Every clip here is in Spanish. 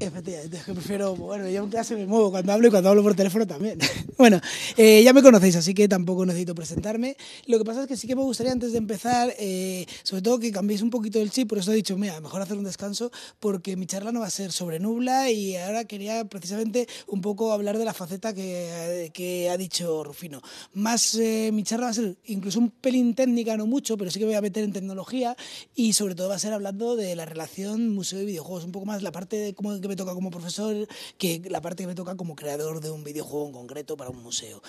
Efectivamente, es que prefiero, bueno, yo en clase me muevo cuando hablo y cuando hablo por teléfono también. bueno, eh, ya me conocéis, así que tampoco necesito presentarme. Lo que pasa es que sí que me gustaría antes de empezar, eh, sobre todo que cambiéis un poquito el chip, por eso he dicho, mira, mejor hacer un descanso porque mi charla no va a ser sobre Nubla y ahora quería precisamente un poco hablar de la faceta que, eh, ha dicho Rufino. Más mi charla va a ser incluso un pelín técnica, no mucho, pero sí que me voy a meter en tecnología y sobre todo va a ser hablando de la relación museo y videojuegos, un poco más la parte de que me toca como profesor que la parte que me toca como creador de un videojuego en concreto para un museo.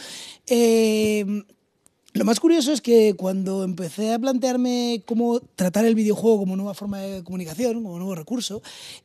Em, lo más curioso es que cuando empecé a plantearme cómo tratar el videojuego como nueva forma de comunicación, como nuevo recurso,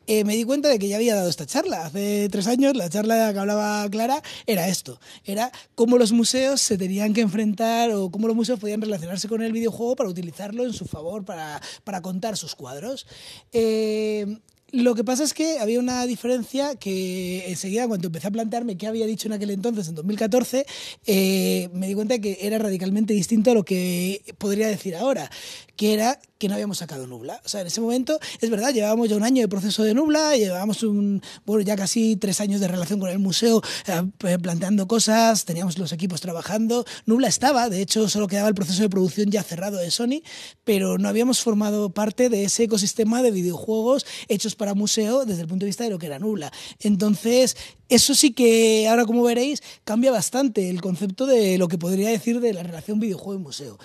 eh, me di cuenta de que ya había dado esta charla. Hace tres años la charla que hablaba Clara era esto, era cómo los museos se tenían que enfrentar o cómo los museos podían relacionarse con el videojuego para utilizarlo en su favor, para, contar sus cuadros. Em, lo que pasa es que había una diferencia que enseguida cuando empecé a plantearme qué había dicho en aquel entonces, en 2014, eh, me di cuenta que era radicalmente distinto a lo que podría decir ahora, que era que no habíamos sacado Nubla. O sea, en ese momento, es verdad, llevábamos ya un año de proceso de Nubla, llevábamos un, bueno, ya casi tres años de relación con el museo, eh, pues, planteando cosas, teníamos los equipos trabajando. Nubla estaba, de hecho, solo quedaba el proceso de producción ya cerrado de Sony, pero no habíamos formado parte de ese ecosistema de videojuegos hechos para museo desde el punto de vista de lo que era Nubla. Entonces, eso sí que ahora, como veréis, cambia bastante el concepto de lo que podría decir de la relación videojuego y museo.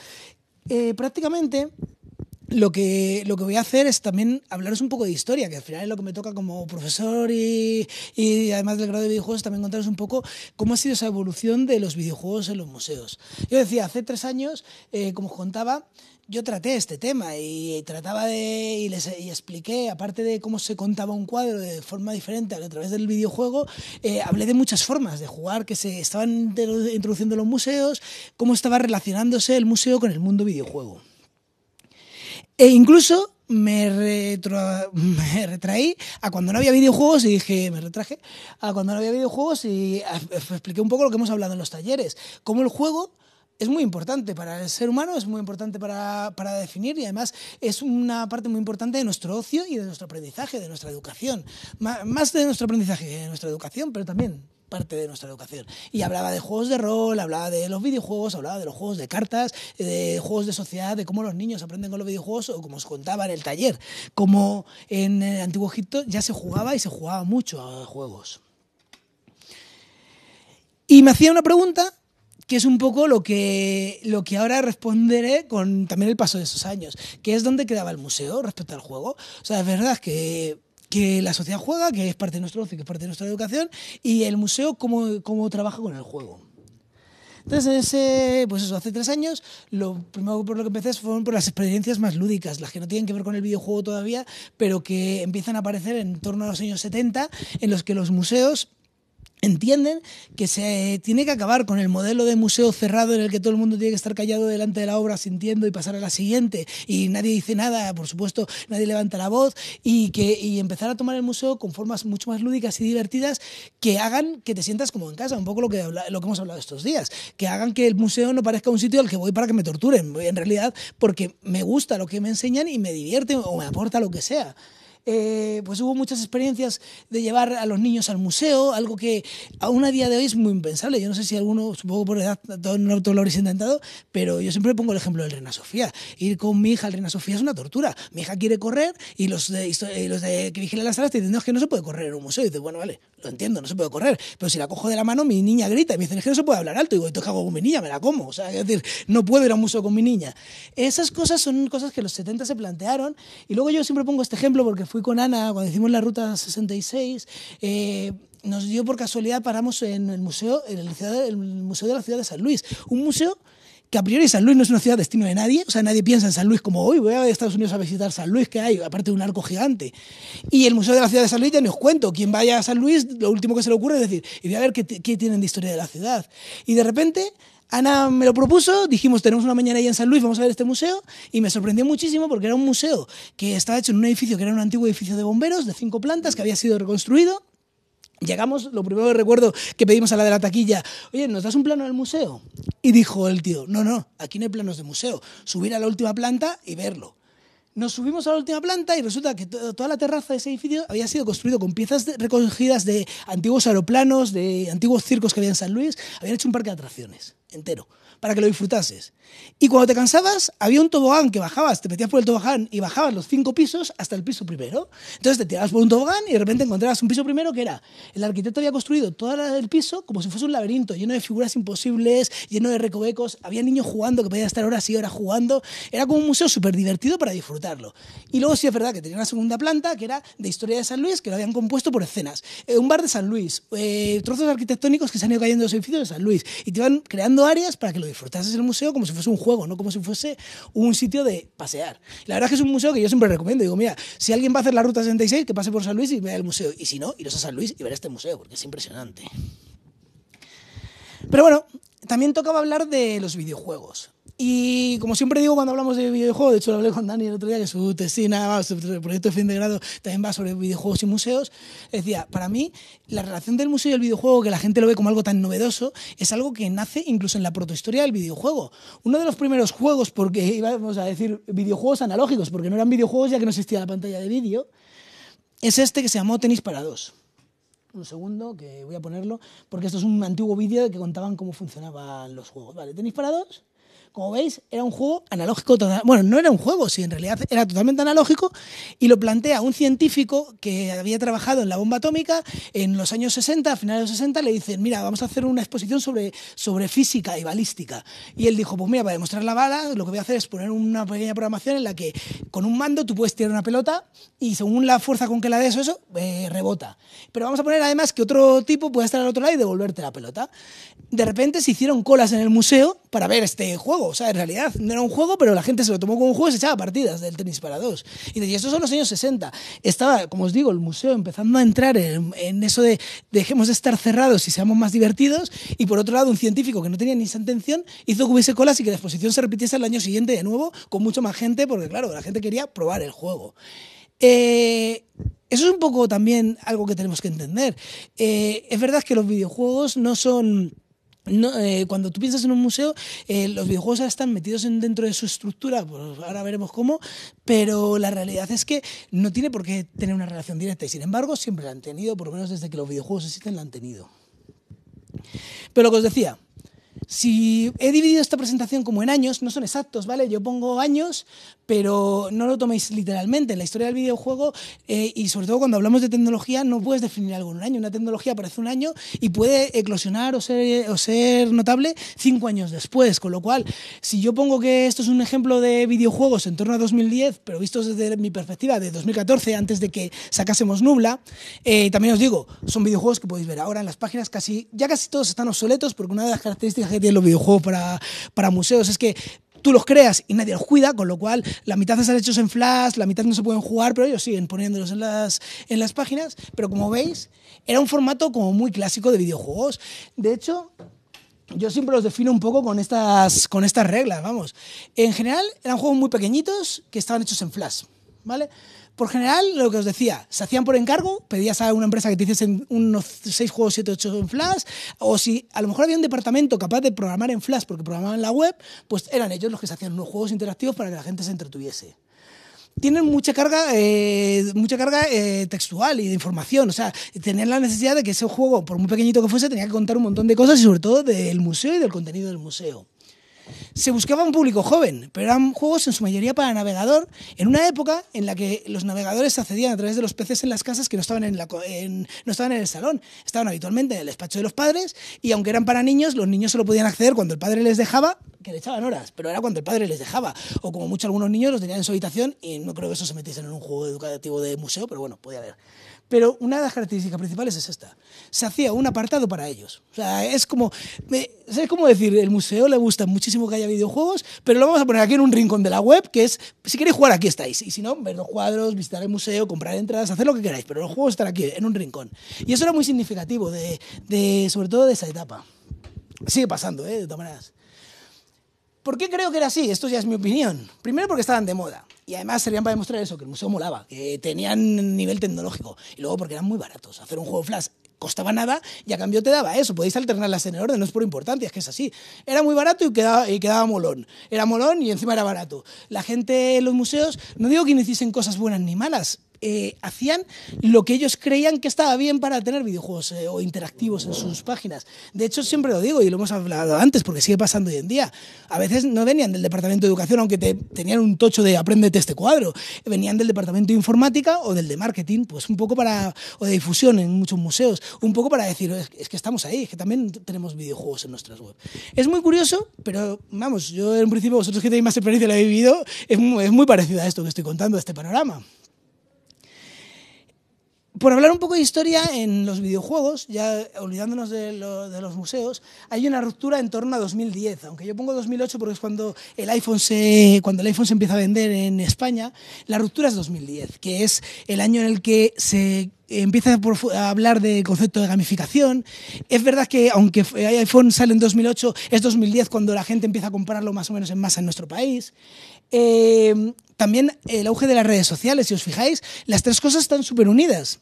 Eh, prácticamente lo que, lo que voy a hacer es también hablaros un poco de historia, que al final es lo que me toca como profesor y, además del grado de videojuegos, también contaros un poco cómo ha sido esa evolución de los videojuegos en los museos. Yo decía, hace tres años, eh, como os contaba, yo traté este tema y trataba de y les expliqué aparte de cómo se contaba un cuadro de forma diferente a través del videojuego eh, hablé de muchas formas de jugar que se estaban introduciendo en los museos cómo estaba relacionándose el museo con el mundo videojuego e incluso me, retraí a cuando no había videojuegos y dije, me retraje a cuando no había videojuegos y expliqué un poco lo que hemos hablado en los talleres, cómo el juego es muy importante para el ser humano, es muy importante para, para, definir y además es una parte muy importante de nuestro ocio y de nuestro aprendizaje, de nuestra educación. más de nuestro aprendizaje de nuestra educación, pero también parte de nuestra educación. Y hablaba de juegos de rol, hablaba de los videojuegos, hablaba de los juegos de cartas, eh, de juegos de sociedad, de cómo los niños aprenden con los videojuegos, o como os contaba en el taller, como en el Antiguo Egipto ya se jugaba y se jugaba mucho a juegos. Y me hacía una pregunta que es un poco lo que, lo que ahora responderé con también el paso de esos años, que es dónde quedaba el museo respecto al juego. O sea, es verdad que que la sociedad juega, que es parte de nuestro ocio, que es parte de nuestra educación, y el museo cómo, trabaja con el juego. Entonces, ese, pues eso, hace tres años, lo primero por lo que empecé fueron por las experiencias más lúdicas, las que no tienen que ver con el videojuego todavía, pero que empiezan a aparecer en torno a los años 70, en los que los museos entienden que se tiene que acabar con el modelo de museo cerrado en el que todo el mundo tiene que estar callado delante de la obra sintiendo y pasar a la siguiente y nadie dice nada, por supuesto, nadie levanta la voz y que y empezar a tomar el museo con formas mucho más lúdicas y divertidas que hagan que te sientas como en casa, un poco lo que lo que hemos hablado estos días, que hagan que el museo no parezca un sitio al que voy para que me torturen, en realidad porque me gusta lo que me enseñan y me divierte o me aporta lo que sea. Eh, pues hubo muchas experiencias de llevar a los niños al museo, algo que aún a día de hoy es muy impensable. Yo no sé si alguno, supongo por edad, no todo lo habréis intentado, pero yo siempre pongo el ejemplo del Reina Sofía. Ir con mi hija al Reina Sofía es una tortura. Mi hija quiere correr y los, los de, que vigilan las salas te dicen, no, es que no se puede correr en un museo. Y dices, bueno, vale, lo entiendo, no se puede correr. Pero si la cojo de la mano, mi niña grita y me dicen, es que no se puede hablar alto. Y digo, ¿esto qué hago con mi niña? Me la como. O sea, es decir, no puedo ir a un museo con mi niña. Esas cosas son cosas que los 70 se plantearon. Y luego yo siempre pongo este ejemplo porque fui con Ana cuando hicimos la ruta 66. Eh, nos dio por casualidad, paramos en el museo, en el, museo de la ciudad de San Luis, un museo que a priori San Luis no es una ciudad destino de nadie, o sea, nadie piensa en San Luis como hoy, voy a Estados Unidos a visitar San Luis, que hay, aparte de un arco gigante. Y el Museo de la Ciudad de San Luis ya nos cuento, quien vaya a San Luis, lo último que se le ocurre es decir, y a ver qué, qué tienen de historia de la ciudad. Y de repente Ana me lo propuso, dijimos, tenemos una mañana ahí en San Luis, vamos a ver este museo, y me sorprendió muchísimo porque era un museo que estaba hecho en un edificio que era un antiguo edificio de bomberos de cinco plantas que había sido reconstruido. Llegamos, lo primero que recuerdo que pedimos a la de la taquilla, oye, ¿nos das un plano del museo? Y dijo el tío, no, no, aquí no hay planos de museo, subir a la última planta y verlo. Nos subimos a la última planta y resulta que toda la terraza de ese edificio había sido construido con piezas recogidas de antiguos aeroplanos, de antiguos circos que había en San Luis, habían hecho un parque de atracciones entero, para que lo disfrutases. Y cuando te cansabas, había un tobogán que bajabas, te metías por el tobogán y bajabas los cinco pisos hasta el piso primero. Entonces te tirabas por un tobogán y de repente encontrabas un piso primero que era, el arquitecto había construido toda la del piso como si fuese un laberinto, lleno de figuras imposibles, lleno de recovecos, había niños jugando que podían estar horas y horas jugando, era como un museo súper divertido para disfrutarlo. Y luego sí es verdad que tenía una segunda planta que era de historia de San Luis, que lo habían compuesto por escenas. Eh, un bar de San Luis, eh, trozos arquitectónicos que se han ido cayendo de los edificios de San Luis y te iban creando áreas para que lo disfrutases el museo como si fuese un juego, no como si fuese un sitio de pasear. La verdad es que es un museo que yo siempre recomiendo. Digo, mira, si alguien va a hacer la Ruta 66, que pase por San Luis y vea el museo. Y si no, iros a San Luis y ver este museo, porque es impresionante. Pero bueno, también tocaba hablar de los videojuegos. Y como siempre digo cuando hablamos de videojuegos, de hecho lo hablé con Dani el otro día, que su tesina, su proyecto de fin de grado también va sobre videojuegos y museos, decía, para mí la relación del museo y el videojuego, que la gente lo ve como algo tan novedoso, es algo que nace incluso en la protohistoria del videojuego. Uno de los primeros juegos, porque íbamos a decir videojuegos analógicos, porque no eran videojuegos ya que no existía la pantalla de vídeo, es este que se llamó Tenis para dos un segundo, que voy a ponerlo, porque esto es un antiguo vídeo que contaban cómo funcionaban los juegos. Vale, Tenis para dos. Como veis, era un juego analógico. Bueno, no era un juego, sí, en realidad era totalmente analógico y lo plantea un científico que había trabajado en la bomba atómica en los años 60, a finales de los 60, le dicen, mira, vamos a hacer una exposición sobre, sobre física y balística. Y él dijo, pues mira, para demostrar la bala, lo que voy a hacer es poner una pequeña programación en la que con un mando tú puedes tirar una pelota y según la fuerza con que la des eso, eh, rebota. Pero vamos a poner además que otro tipo puede estar al otro lado y devolverte la pelota. De repente se hicieron colas en el museo para ver este juego o sea, en realidad no era un juego, pero la gente se lo tomó como un juego y se echaba partidas del tenis para dos. Y estos son los años 60. Estaba, como os digo, el museo empezando a entrar en, eso de dejemos de estar cerrados y seamos más divertidos. Y por otro lado, un científico que no tenía ni esa intención hizo que hubiese colas y que la exposición se repitiese el año siguiente de nuevo con mucho más gente, porque claro, la gente quería probar el juego. Eh, eso es un poco también algo que tenemos que entender. Eh, es verdad que los videojuegos no son eh, cuando tú piensas en un museo, eh, los videojuegos están metidos dentro de su estructura, pues ahora veremos cómo, pero la realidad es que no tiene por qué tener una relación directa y sin embargo siempre la han tenido, por lo menos desde que los videojuegos existen la han tenido. Pero lo que os decía, si he dividido esta presentación como en años, no son exactos, ¿vale? Yo pongo años, pero no lo toméis literalmente. En la historia del videojuego, eh, y sobre todo cuando hablamos de tecnología, no puedes definir algo en un año. Una tecnología aparece un año y puede eclosionar o ser, o ser notable cinco años después. Con lo cual, si yo pongo que esto es un ejemplo de videojuegos en torno a 2010, pero vistos desde mi perspectiva de 2014, antes de que sacásemos Nubla, eh, también os digo, son videojuegos que podéis ver ahora en las páginas casi, ya casi todos están obsoletos, porque una de las características que tienen los videojuegos para, para museos es que tú los creas y nadie los cuida, con lo cual la mitad están hechos en Flash, la mitad no se pueden jugar, pero ellos siguen poniéndolos en las, en las páginas. Pero como veis, era un formato como muy clásico de videojuegos. De hecho, yo siempre los defino un poco con estas, con estas reglas, vamos. En general, eran juegos muy pequeñitos que estaban hechos en Flash, ¿vale? Por general, lo que os decía, se hacían por encargo, pedías a una empresa que te hiciesen unos 6 juegos, 7, 8 en Flash, o si a lo mejor había un departamento capaz de programar en Flash porque programaban la web, pues eran ellos los que se hacían unos juegos interactivos para que la gente se entretuviese tienen mucha carga, eh, mucha carga eh, textual y de información. O sea, tener la necesidad de que ese juego, por muy pequeñito que fuese, tenía que contar un montón de cosas y sobre todo del museo y del contenido del museo se buscaba un público joven, pero eran juegos en su mayoría para navegador, en una época en la que los navegadores accedían a través de los PCs en las casas que no estaban en, no estaban en el salón, estaban habitualmente en el despacho de los padres y aunque eran para niños, los niños solo podían acceder cuando el padre les dejaba, que le echaban horas, pero era cuando el padre les dejaba, o como muchos algunos niños los tenían en su habitación y no creo que eso se metiesen en un juego educativo de museo, pero bueno, podía haber. Pero una de las características principales es esta. Se hacía un apartado para ellos. O sea, es como, ¿sabes cómo decir? El museo le gusta muchísimo que haya videojuegos, pero lo vamos a poner aquí en un rincón de la web, que es, si queréis jugar, aquí estáis. Y si no, ver los cuadros, visitar el museo, comprar entradas, hacer lo que queráis, pero los juegos están aquí, en un rincón. Y eso era muy significativo, de, sobre todo de esa etapa. Sigue pasando, ¿eh? de todas maneras. ¿Por qué creo que era así? Esto ya es mi opinión. Primero porque estaban de moda. Y además serían para demostrar eso, que el museo molaba, que tenían nivel tecnológico. Y luego porque eran muy baratos. Hacer un juego Flash costaba nada y a cambio te daba eso. Podéis alternarlas en el orden, no es por importancia, es que es así. Era muy barato y quedaba, y quedaba molón. Era molón y encima era barato. La gente en los museos, no digo que cosas buenas ni malas, eh, hacían lo que ellos creían que estaba bien para tener videojuegos eh, o interactivos en sus páginas. De hecho, siempre lo digo y lo hemos hablado antes porque sigue pasando hoy en día. A veces no venían del departamento de educación, aunque te, tenían un tocho de apréndete este cuadro. Venían del departamento de informática o del de marketing, pues un poco para, o de difusión en muchos museos, un poco para decir, es, que estamos ahí, es que también tenemos videojuegos en nuestras web. Es muy curioso, pero vamos, yo en principio, vosotros que tenéis más experiencia lo he vivido, es muy, es muy parecido a esto que estoy contando, a este panorama por hablar un poco de historia, en los videojuegos, ya olvidándonos de, los museos, hay una ruptura en torno a 2010, aunque yo pongo 2008 porque es cuando el iPhone se, cuando el iPhone se empieza a vender en España, la ruptura es 2010, que es el año en el que se empieza a hablar de concepto de gamificación. Es verdad que aunque eh, iPhone sale en 2008, es 2010 cuando la gente empieza a comprarlo más o menos en masa en nuestro país. Eh, también el auge de las redes sociales, si os fijáis, las tres cosas están súper unidas.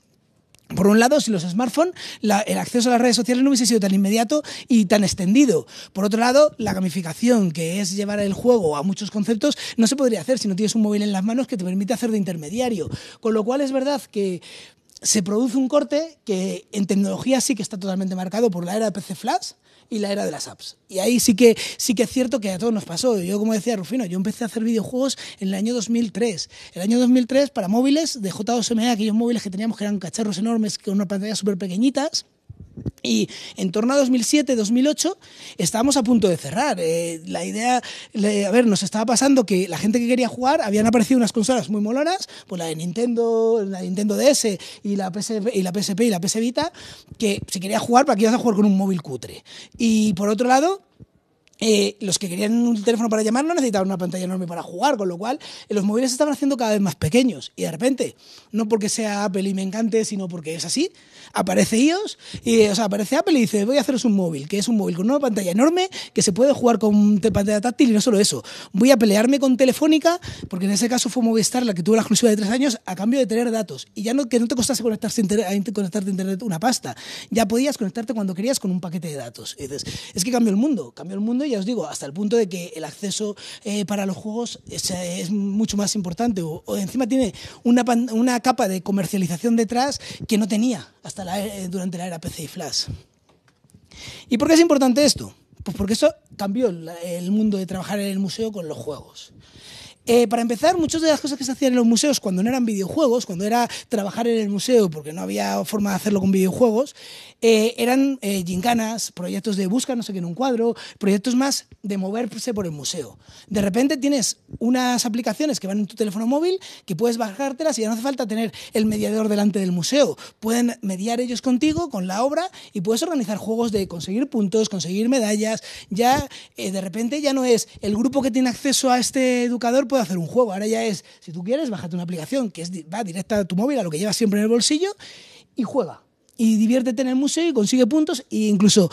Por un lado, si los smartphones, el acceso a las redes sociales no hubiese sido tan inmediato y tan extendido. Por otro lado, la gamificación, que es llevar el juego a muchos conceptos, no se podría hacer si no tienes un móvil en las manos que te permite hacer de intermediario. Con lo cual es verdad que se produce un corte que en tecnología sí que está totalmente marcado por la era de PC Flash y la era de las apps. Y ahí sí que, sí que es cierto que a todos nos pasó. Yo, como decía Rufino, yo empecé a hacer videojuegos en el año 2003. El año 2003 para móviles de J2ME, aquellos móviles que teníamos que eran cacharros enormes con unas pantallas súper pequeñitas. Y en torno a 2007-2008 estábamos a punto de cerrar. Eh, la idea, a ver, nos estaba pasando que la gente que quería jugar habían aparecido unas consolas muy molonas, pues la de Nintendo, la Nintendo DS y la, PSP, y la PSP y la PS Vita, que si quería jugar, ¿para qué ibas a jugar con un móvil cutre? Y por otro lado, eh, los que querían un teléfono para llamar no necesitaban una pantalla enorme para jugar, con lo cual eh, los móviles se estaban haciendo cada vez más pequeños. Y de repente, no porque sea Apple y me encante, sino porque es así, aparece iOS y o sea, aparece Apple y dice, voy a haceros un móvil, que es un móvil con una pantalla enorme que se puede jugar con pantalla táctil y no solo eso. Voy a pelearme con Telefónica, porque en ese caso fue Movistar la que tuvo la exclusiva de tres años a cambio de tener datos. Y ya no que no te costase conectarse conectarte a internet una pasta. Ya podías conectarte cuando querías con un paquete de datos. es que cambió el mundo, cambió el mundo y ya os digo, hasta el punto de que el acceso eh, para los juegos eh, es, mucho más importante. O, encima tiene una, una capa de comercialización detrás que no tenía hasta eh, durante la era PC y Flash. ¿Y por qué es importante esto? Pues porque eso cambió el mundo de trabajar en el museo con los juegos. Eh, para empezar, muchas de las cosas que se hacían en los museos cuando no eran videojuegos, cuando era trabajar en el museo porque no había forma de hacerlo con videojuegos, eh, eran eh, proyectos de busca no sé qué en un cuadro, proyectos más de moverse por el museo. De repente tienes unas aplicaciones que van en tu teléfono móvil que puedes bajártelas y ya no hace falta tener el mediador delante del museo. Pueden mediar ellos contigo, con la obra, y puedes organizar juegos de conseguir puntos, conseguir medallas. Ya eh, de repente ya no es el grupo que tiene acceso a este educador puede hacer un juego. Ahora ya es, si tú quieres, bájate una aplicación que va directa a tu móvil, a lo que llevas siempre en el bolsillo, y juega y diviértete en el museo y consigue puntos e incluso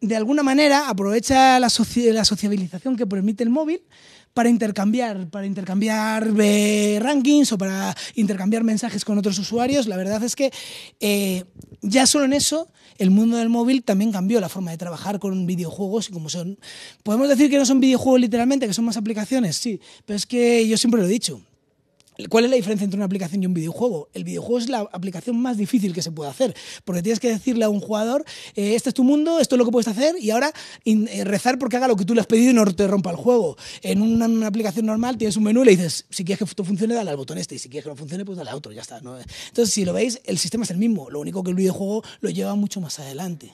de alguna manera aprovecha la, la sociabilización que permite el móvil para intercambiar, para intercambiar eh, rankings o para intercambiar mensajes con otros usuarios. La verdad es que eh, ya solo en eso el mundo del móvil también cambió la forma de trabajar con videojuegos y como son. Podemos decir que no son videojuegos literalmente, que son más aplicaciones, sí, pero es que yo siempre lo he dicho. ¿Cuál es la diferencia entre una aplicación y un videojuego? El videojuego es la aplicación más difícil que se puede hacer, porque tienes que decirle a un jugador, eh, este es tu mundo, esto es lo que puedes hacer, y ahora eh, rezar porque haga lo que tú le has pedido y no te rompa el juego. En una, aplicación normal tienes un menú y le dices, si quieres que esto funcione, dale al botón este, y si quieres que no funcione, pues dale a otro, ya está. Entonces, si lo veis, el sistema es el mismo, lo único que el videojuego lo lleva mucho más adelante.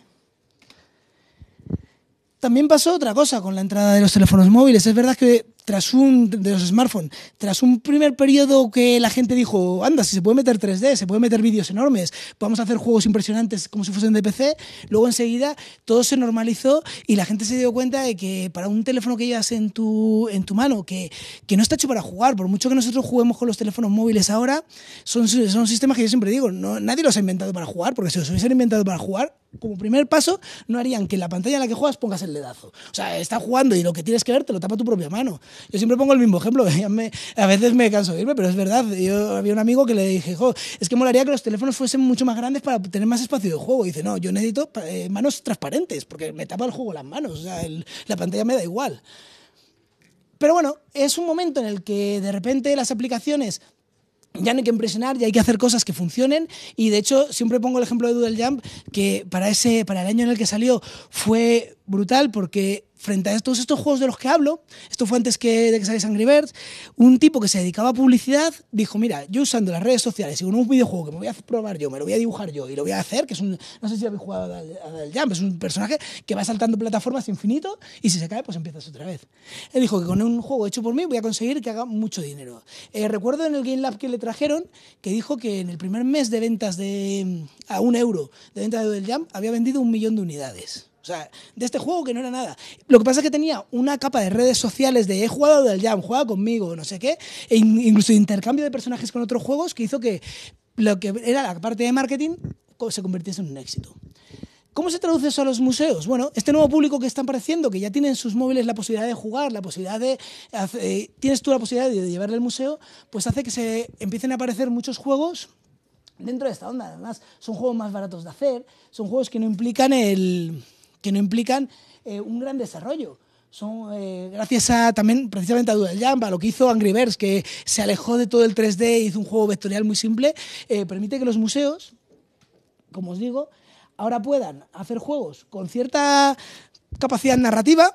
También pasó otra cosa con la entrada de los teléfonos móviles. Es verdad que tras un, de los smartphones, tras un primer periodo que la gente dijo, anda, si se puede meter 3D, se puede meter vídeos enormes, podemos hacer juegos impresionantes como si fuesen de PC, luego enseguida todo se normalizó y la gente se dio cuenta de que para un teléfono que llevas en tu, en tu mano, que, que no está hecho para jugar, por mucho que nosotros juguemos con los teléfonos móviles ahora, son, sistemas que yo siempre digo, no, nadie los ha inventado para jugar, porque si los hubiesen inventado para jugar, como primer paso, no harían que en la pantalla en la que juegas pongas el dedazo. O sea, estás jugando y lo que tienes que ver te lo tapa tu propia mano. Yo siempre pongo el mismo ejemplo, a veces me canso de irme, pero es verdad. Yo había un amigo que le dije, es que molaría que los teléfonos fuesen mucho más grandes para tener más espacio de juego. Y dice, no, yo necesito eh, manos transparentes, porque me tapa el juego las manos, o sea, la pantalla me da igual. Pero bueno, es un momento en el que de repente las aplicaciones ya no hay que impresionar, ya hay que hacer cosas que funcionen. Y de hecho, siempre pongo el ejemplo de Doodle Jump, que para, ese, para el año en el que salió fue brutal porque frente a todos estos juegos de los que hablo, esto fue antes que, de que saliese Angry Birds, un tipo que se dedicaba a publicidad dijo, mira, yo usando las redes sociales y con un videojuego que me voy a probar yo, me lo voy a dibujar yo y lo voy a hacer, que es un, no sé si habéis jugado a Del Jump, es un personaje que va saltando plataformas infinito y si se cae pues empiezas otra vez. Él dijo que con un juego hecho por mí voy a conseguir que haga mucho dinero. Eh, recuerdo en el Game Lab que le trajeron que dijo que en el primer mes de ventas de, a un euro de venta de Del Jump había vendido un millón de unidades. O sea, de este juego que no era nada. Lo que pasa es que tenía una capa de redes sociales de he jugado del Jam, juega conmigo, no sé qué, e incluso intercambio de personajes con otros juegos que hizo que lo que era la parte de marketing se convirtiese en un éxito. ¿Cómo se traduce eso a los museos? Bueno, este nuevo público que está apareciendo, que ya tienen en sus móviles la posibilidad de jugar, la posibilidad de. Eh, tienes tú la posibilidad de llevarle al museo, pues hace que se empiecen a aparecer muchos juegos dentro de esta onda. Además, son juegos más baratos de hacer, son juegos que no implican el que no implican eh, un gran desarrollo. Son, eh, gracias a también precisamente a Doodle Jump, a lo que hizo Angry Birds, que se alejó de todo el 3D e hizo un juego vectorial muy simple, eh, permite que los museos, como os digo, ahora puedan hacer juegos con cierta capacidad narrativa,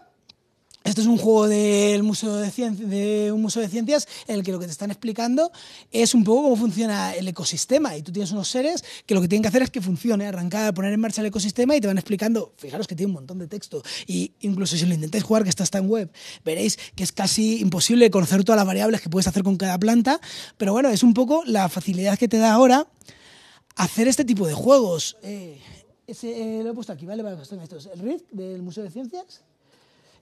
este es un juego del museo de, de un museo de ciencias en el que lo que te están explicando es un poco cómo funciona el ecosistema y tú tienes unos seres que lo que tienen que hacer es que funcione, arrancar, poner en marcha el ecosistema y te van explicando, fijaros que tiene un montón de texto y incluso si lo intentáis jugar que está hasta en web, veréis que es casi imposible conocer todas las variables que puedes hacer con cada planta, pero bueno, es un poco la facilidad que te da ahora hacer este tipo de juegos. Eh, eh, lo he puesto aquí, ¿vale? Para que estos. El del Museo de Ciencias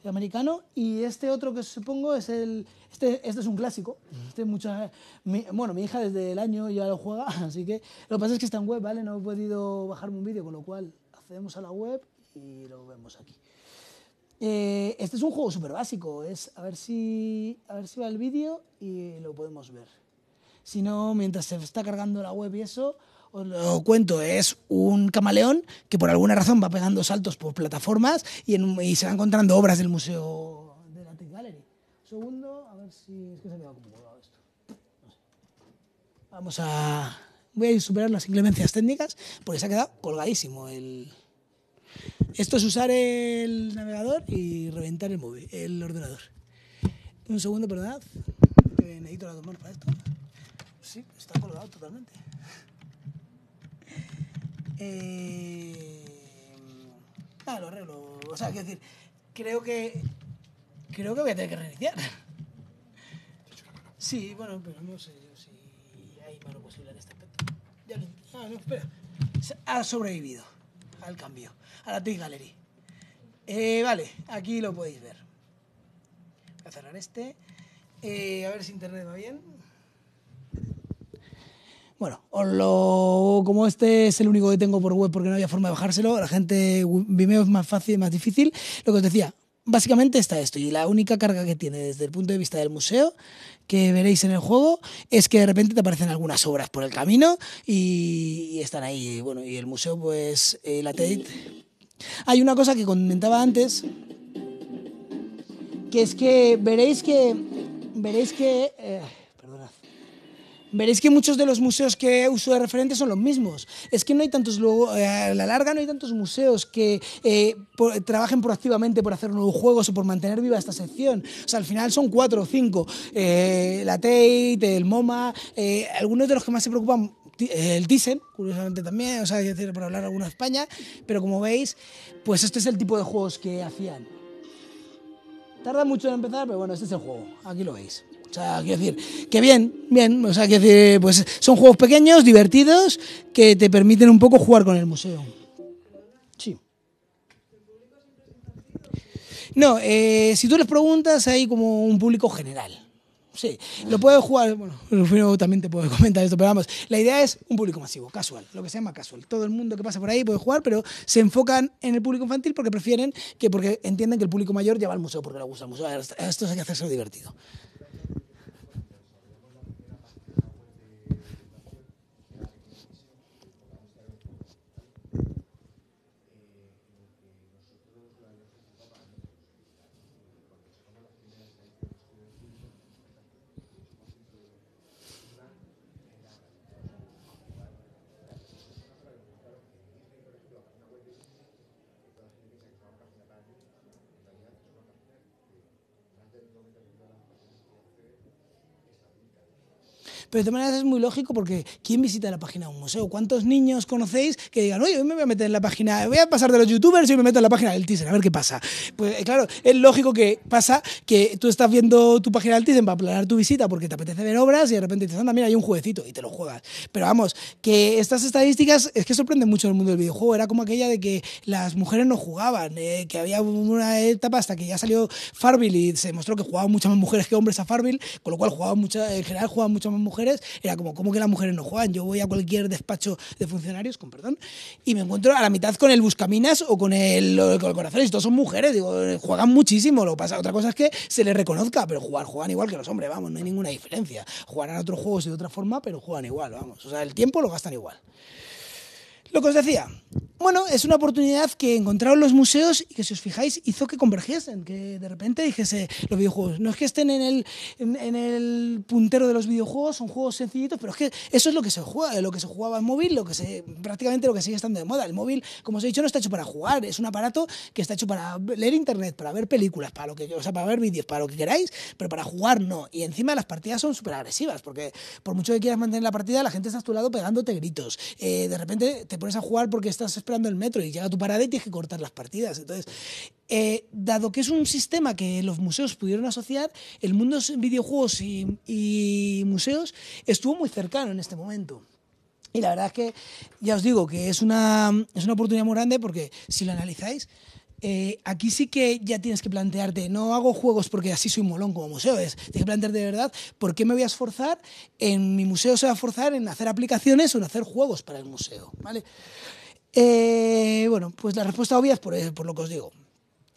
americano. Y este otro que supongo es el. Este, este es un clásico. Este mucha, mi, bueno, mi hija desde el año ya lo juega, así que. Lo que pasa es que está en web, ¿vale? No he podido bajarme un vídeo, con lo cual accedemos a la web y lo vemos aquí. Eh, este es un juego súper básico. Es, a, ver si, a ver si va el vídeo y lo podemos ver. Si no, mientras se está cargando la web y eso, os lo cuento, es un camaleón que por alguna razón va pegando saltos por plataformas y, se va encontrando obras del Museo de la Tate Gallery. Segundo, a ver si es que se me ha colgado esto. Vamos a... Voy a superar las inclemencias técnicas porque se ha quedado colgadísimo el... Esto es usar el navegador y reventar el móvil, el ordenador. Un segundo, perdonad, que necesito la tomar para esto. Sí, está colgado totalmente. Eh, nada, lo arreglo. O sea, quiero decir, creo que. Creo que voy a tener que reiniciar. Sí, bueno, pero no sé si hay malo posible en este aspecto. Ya lo, ah, no, espera. Ha sobrevivido al cambio. A la Twitch Gallery. Eh, vale, aquí lo podéis ver. Voy a cerrar este. Eh, a ver si internet va bien. Bueno, como este es el único que tengo por web porque no había forma de bajárselo, la gente Vimeo es más fácil, más difícil. Lo que os decía, básicamente está esto y la única carga que tiene desde el punto de vista del museo que veréis en el juego es que de repente te aparecen algunas obras por el camino y, están ahí. Y bueno, y el museo pues eh, la Hay una cosa que comentaba antes que es que veréis que veréis que eh, Veréis que muchos de los museos que uso de referente son los mismos. Es que no hay tantos, eh, a la larga no hay tantos museos que eh, trabajen proactivamente por hacer nuevos juegos o por mantener viva esta sección. O sea, al final son cuatro o cinco. Eh, la Tate, el MoMA, algunos de los que más se preocupan el Thyssen, curiosamente también, o sea, decir, por hablar alguna España, pero como veis, pues este es el tipo de juegos que hacían. Tarda mucho en empezar, pero bueno, este es el juego, aquí lo veis. O sea, quiero decir, que bien, bien, o sea, quiero decir, pues son juegos pequeños, divertidos, que te permiten un poco jugar con el museo. Sí. No, eh, si tú les preguntas, hay como un público general. Sí, lo puedes jugar, bueno, también te puedo comentar esto, pero vamos, la idea es un público masivo, casual, lo que se llama casual. Todo el mundo que pasa por ahí puede jugar, pero se enfocan en el público infantil porque prefieren que, porque entienden que el público mayor ya va al museo porque le gusta el museo. Esto hay que hacerse divertido. Pero de todas maneras es muy lógico porque ¿quién visita la página de un museo? ¿Cuántos niños conocéis que digan, oye, hoy me voy a meter en la página, voy a pasar de los youtubers y me meto en la página del teaser a ver qué pasa? Pues eh, claro, es lógico que pasa que tú estás viendo tu página del teaser para planear tu visita porque te apetece ver obras y de repente dices, anda, mira, hay un jueguecito y te lo juegas. Pero vamos, que estas estadísticas es que sorprenden mucho en el mundo del videojuego. Era como aquella de que las mujeres no jugaban, eh, que había una etapa hasta que ya salió Farville y se mostró que jugaban muchas más mujeres que hombres a Farville, con lo cual jugaban en general jugaban muchas más mujeres era como, ¿cómo que las mujeres no juegan? Yo voy a cualquier despacho de funcionarios, con perdón, y me encuentro a la mitad con el Buscaminas o con el, Corazón, y todos son mujeres, digo, juegan muchísimo, lo pasa. Otra cosa es que se les reconozca, pero jugar, juegan igual que los hombres, vamos, no hay ninguna diferencia. Jugarán otros juegos de otra forma, pero juegan igual, vamos. O sea, el tiempo lo gastan igual. Lo que os decía, bueno, es una oportunidad que encontraron los museos y que, si os fijáis, hizo que convergiesen, que de repente dijese los videojuegos. No es que estén en el, en, el puntero de los videojuegos, son juegos sencillitos, pero es que eso es lo que se juega, lo que se jugaba en móvil, lo que se, prácticamente lo que sigue estando de moda. El móvil, como os he dicho, no está hecho para jugar, es un aparato que está hecho para leer internet, para ver películas, para lo que, sea, para ver vídeos, para lo que queráis, pero para jugar no. Y encima las partidas son súper agresivas, porque por mucho que quieras mantener la partida, la gente está a tu lado pegándote gritos. Eh, de repente te pones a jugar porque estás el metro y llega tu parada y tienes que cortar las partidas. Entonces, eh, dado que es un sistema que los museos pudieron asociar, el mundo de videojuegos y, museos estuvo muy cercano en este momento. Y la verdad es que ya os digo que es una, es una oportunidad muy grande porque si lo analizáis, eh, aquí sí que ya tienes que plantearte, no hago juegos porque así soy molón como museo, es, tienes que plantearte de verdad por qué me voy a esforzar, en mi museo se va a esforzar en hacer aplicaciones o en hacer juegos para el museo, ¿vale? Eh, bueno, pues la respuesta obvia es eh, por, lo que os digo.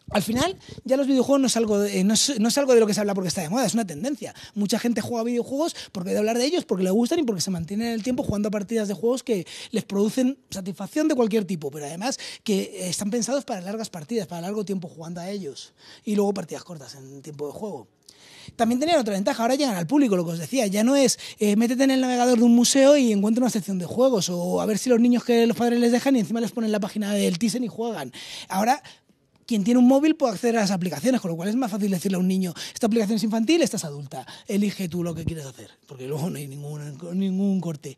Al final, ya los videojuegos no es, algo de, lo que se habla porque está de moda, es una tendencia. Mucha gente juega videojuegos porque de hablar de ellos, porque le gustan y porque se mantienen en el tiempo jugando a partidas de juegos que les producen satisfacción de cualquier tipo, pero además que están pensados para largas partidas, para largo tiempo jugando a ellos y luego partidas cortas en tiempo de juego también tenían otra ventaja. Ahora llegan al público, lo que os decía. Ya no es eh, métete en el navegador de un museo y encuentra una sección de juegos. O a ver si los niños que los padres les dejan y encima les ponen la página del Thyssen y juegan. Ahora quien tiene un móvil puede acceder a las aplicaciones, con lo cual es más fácil decirle a un niño, esta aplicación es infantil, esta es adulta, elige tú lo que quieres hacer, porque luego no hay ningún, ningún corte.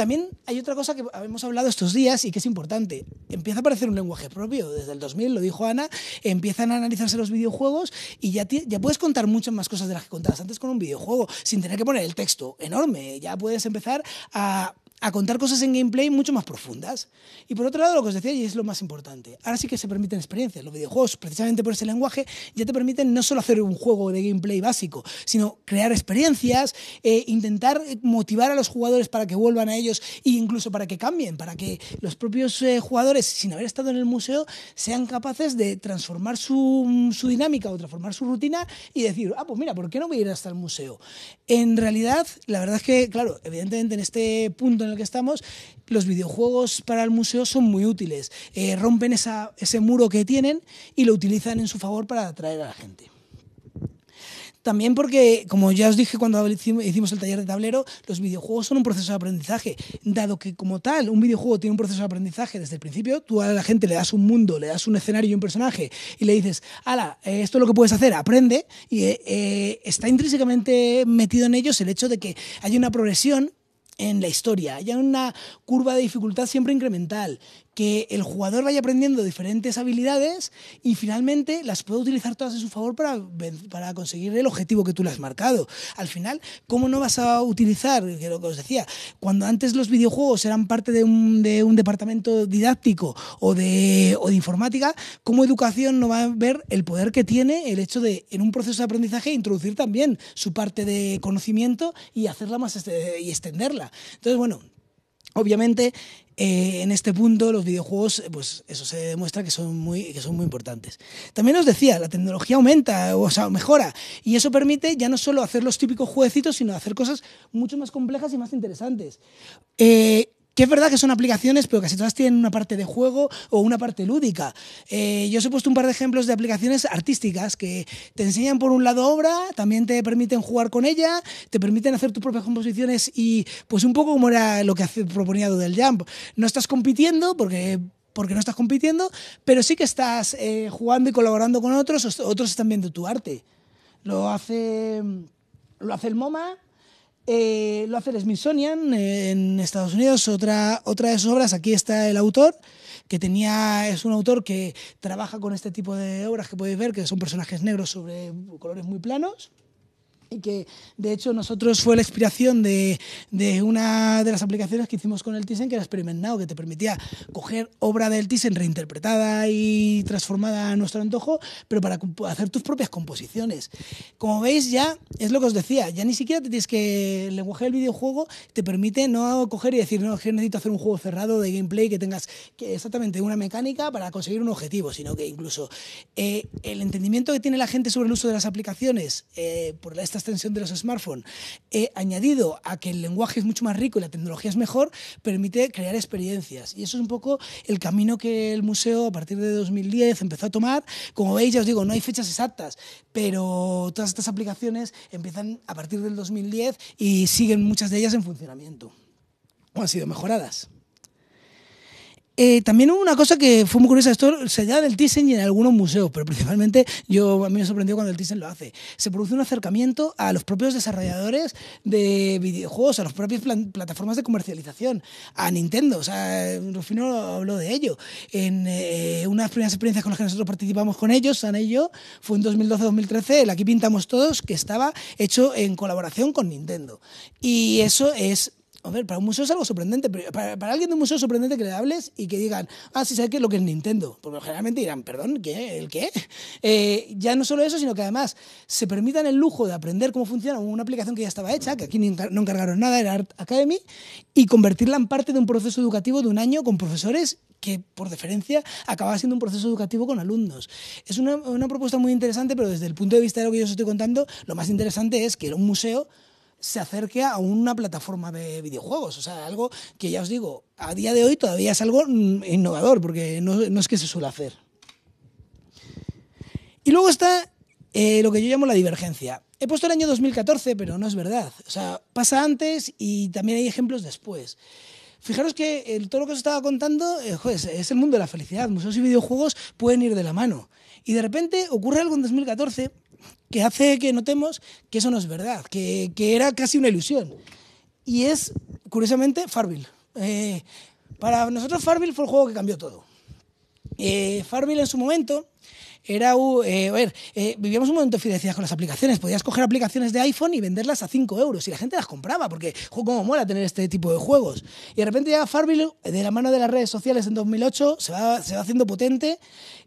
También hay otra cosa que hemos hablado estos días y que es importante. Empieza a aparecer un lenguaje propio. Desde el 2000, lo dijo Ana, empiezan a analizarse los videojuegos y ya, ya puedes contar muchas más cosas de las que contabas antes con un videojuego, sin tener que poner el texto enorme. Ya puedes empezar a a contar cosas en gameplay mucho más profundas. Y por otro lado, lo que os decía, y es lo más importante, ahora sí que se permiten experiencias. Los videojuegos, precisamente por ese lenguaje, ya te permiten no solo hacer un juego de gameplay básico, sino crear experiencias, eh, intentar motivar a los jugadores para que vuelvan a ellos e incluso para que cambien, para que los propios eh, jugadores, sin haber estado en el museo, sean capaces de transformar su, su dinámica o transformar su rutina y decir, ah, pues mira, ¿por qué no voy a ir hasta el museo? En realidad, la verdad es que, claro, evidentemente en este punto, en el que estamos, los videojuegos para el museo son muy útiles. Eh, rompen ese muro que tienen y lo utilizan en su favor para atraer a la gente. También porque, como ya os dije cuando hicimos el taller de tablero, los videojuegos son un proceso de aprendizaje. Dado que como tal, un videojuego tiene un proceso de aprendizaje desde el principio, tú a la gente le das un mundo, le das un escenario y un personaje y le dices, ala, eh, esto es lo que puedes hacer, aprende. Y eh, está intrínsecamente metido en ellos el hecho de que hay una progresión en la historia. Hay una curva de dificultad siempre incremental que el jugador vaya aprendiendo diferentes habilidades y finalmente las pueda utilizar todas a su favor para, para conseguir el objetivo que tú le has marcado. Al final, ¿cómo no vas a utilizar, que lo que os decía, cuando antes los videojuegos eran parte de un, de un departamento didáctico o de, o de informática, ¿cómo educación no va a ver el poder que tiene el hecho de, en un proceso de aprendizaje, introducir también su parte de conocimiento y hacerla más este, y extenderla? Entonces, bueno, Obviamente, eh, en este punto los videojuegos, eh, pues eso se demuestra que son, muy, que son muy importantes. También os decía, la tecnología aumenta, o sea, mejora, y eso permite ya no solo hacer los típicos jueguecitos, sino hacer cosas mucho más complejas y más interesantes. Eh, es verdad que son aplicaciones, pero casi todas tienen una parte de juego o una parte lúdica. Eh, yo os he puesto un par de ejemplos de aplicaciones artísticas que te enseñan por un lado obra, también te permiten jugar con ella, te permiten hacer tus propias composiciones y pues un poco como era lo que proponía del Jump. No estás compitiendo porque porque no estás compitiendo, pero sí que estás eh, jugando y colaborando con otros, otros están viendo tu arte. Lo hace lo hace el MoMA, eh, lo hace el Smithsonian en Estados Unidos, otra, otra de sus obras, aquí está el autor, que tenía, es un autor que trabaja con este tipo de obras que podéis ver, que son personajes negros sobre colores muy planos y que de hecho nosotros fue la inspiración de, una de las aplicaciones que hicimos con el Tizen que era Experiment Now, que te permitía coger obra del Tizen reinterpretada y transformada a nuestro antojo, pero para hacer tus propias composiciones. Como veis ya, es lo que os decía, ya ni siquiera te tienes que, el lenguaje del videojuego te permite no coger y decir, no, que necesito hacer un juego cerrado de gameplay que tengas que exactamente una mecánica para conseguir un objetivo, sino que incluso eh, el entendimiento que tiene la gente sobre el uso de las aplicaciones eh, por estas extensión de los smartphones, he añadido a que el lenguaje es mucho más rico y la tecnología es mejor, permite crear experiencias. Y eso es un poco el camino que el museo a partir de 2010 empezó a tomar. Como veis, ya os digo, no hay fechas exactas, pero todas estas aplicaciones empiezan a partir del 2010 y siguen muchas de ellas en funcionamiento. O han sido mejoradas. Eh, también una cosa que fue muy curiosa, esto se da del Thyssen y en algunos museos, pero principalmente yo, a mí me sorprendió cuando el Thyssen lo hace. Se produce un acercamiento a los propios desarrolladores de videojuegos, a las propias plataformas de comercialización, a Nintendo, o sea, Rufino habló de ello. En eh, unas primeras experiencias con las que nosotros participamos con ellos, San y yo, fue en 2012-2013, el Aquí Pintamos Todos, que estaba hecho en colaboración con Nintendo. Y eso es a ver, para un museo es algo sorprendente, pero para, alguien de un museo es sorprendente que le hables y que digan, ah, sí, ¿sabes qué? es Lo que es Nintendo. Porque generalmente dirán, perdón, ¿qué? ¿El qué? Eh, ya no solo eso, sino que además se permitan el lujo de aprender cómo funciona una aplicación que ya estaba hecha, que aquí no encargaron nada, era Art Academy, y convertirla en parte de un proceso educativo de un año con profesores que por deferencia acababa siendo un proceso educativo con alumnos. Es una, propuesta muy interesante, pero desde el punto de vista de lo que yo os estoy contando, lo más interesante es que era un museo se acerque a una plataforma de videojuegos. O sea, algo que ya os digo, a día de hoy todavía es algo mm, innovador, porque no, es que se suele hacer. Y luego está eh, lo que yo llamo la divergencia. He puesto el año 2014, pero no es verdad. O sea, pasa antes y también hay ejemplos después. Fijaros que eh, todo lo que os estaba contando eh, es el mundo de la felicidad. Museos y videojuegos pueden ir de la mano. Y de repente ocurre algo en 2014 que hace que notemos que eso no es verdad, que, era casi una ilusión. Y es, curiosamente, Farville. Eh, para nosotros Farville fue el juego que cambió todo. Eh, Farville en su momento era, eh, a ver, eh, vivíamos un momento de fidelidad con las aplicaciones. Podías coger aplicaciones de iPhone y venderlas a 5 euros y la gente las compraba porque, juego cómo mola tener este tipo de juegos. Y de repente ya Farville de la mano de las redes sociales en 2008, se va, se va haciendo potente,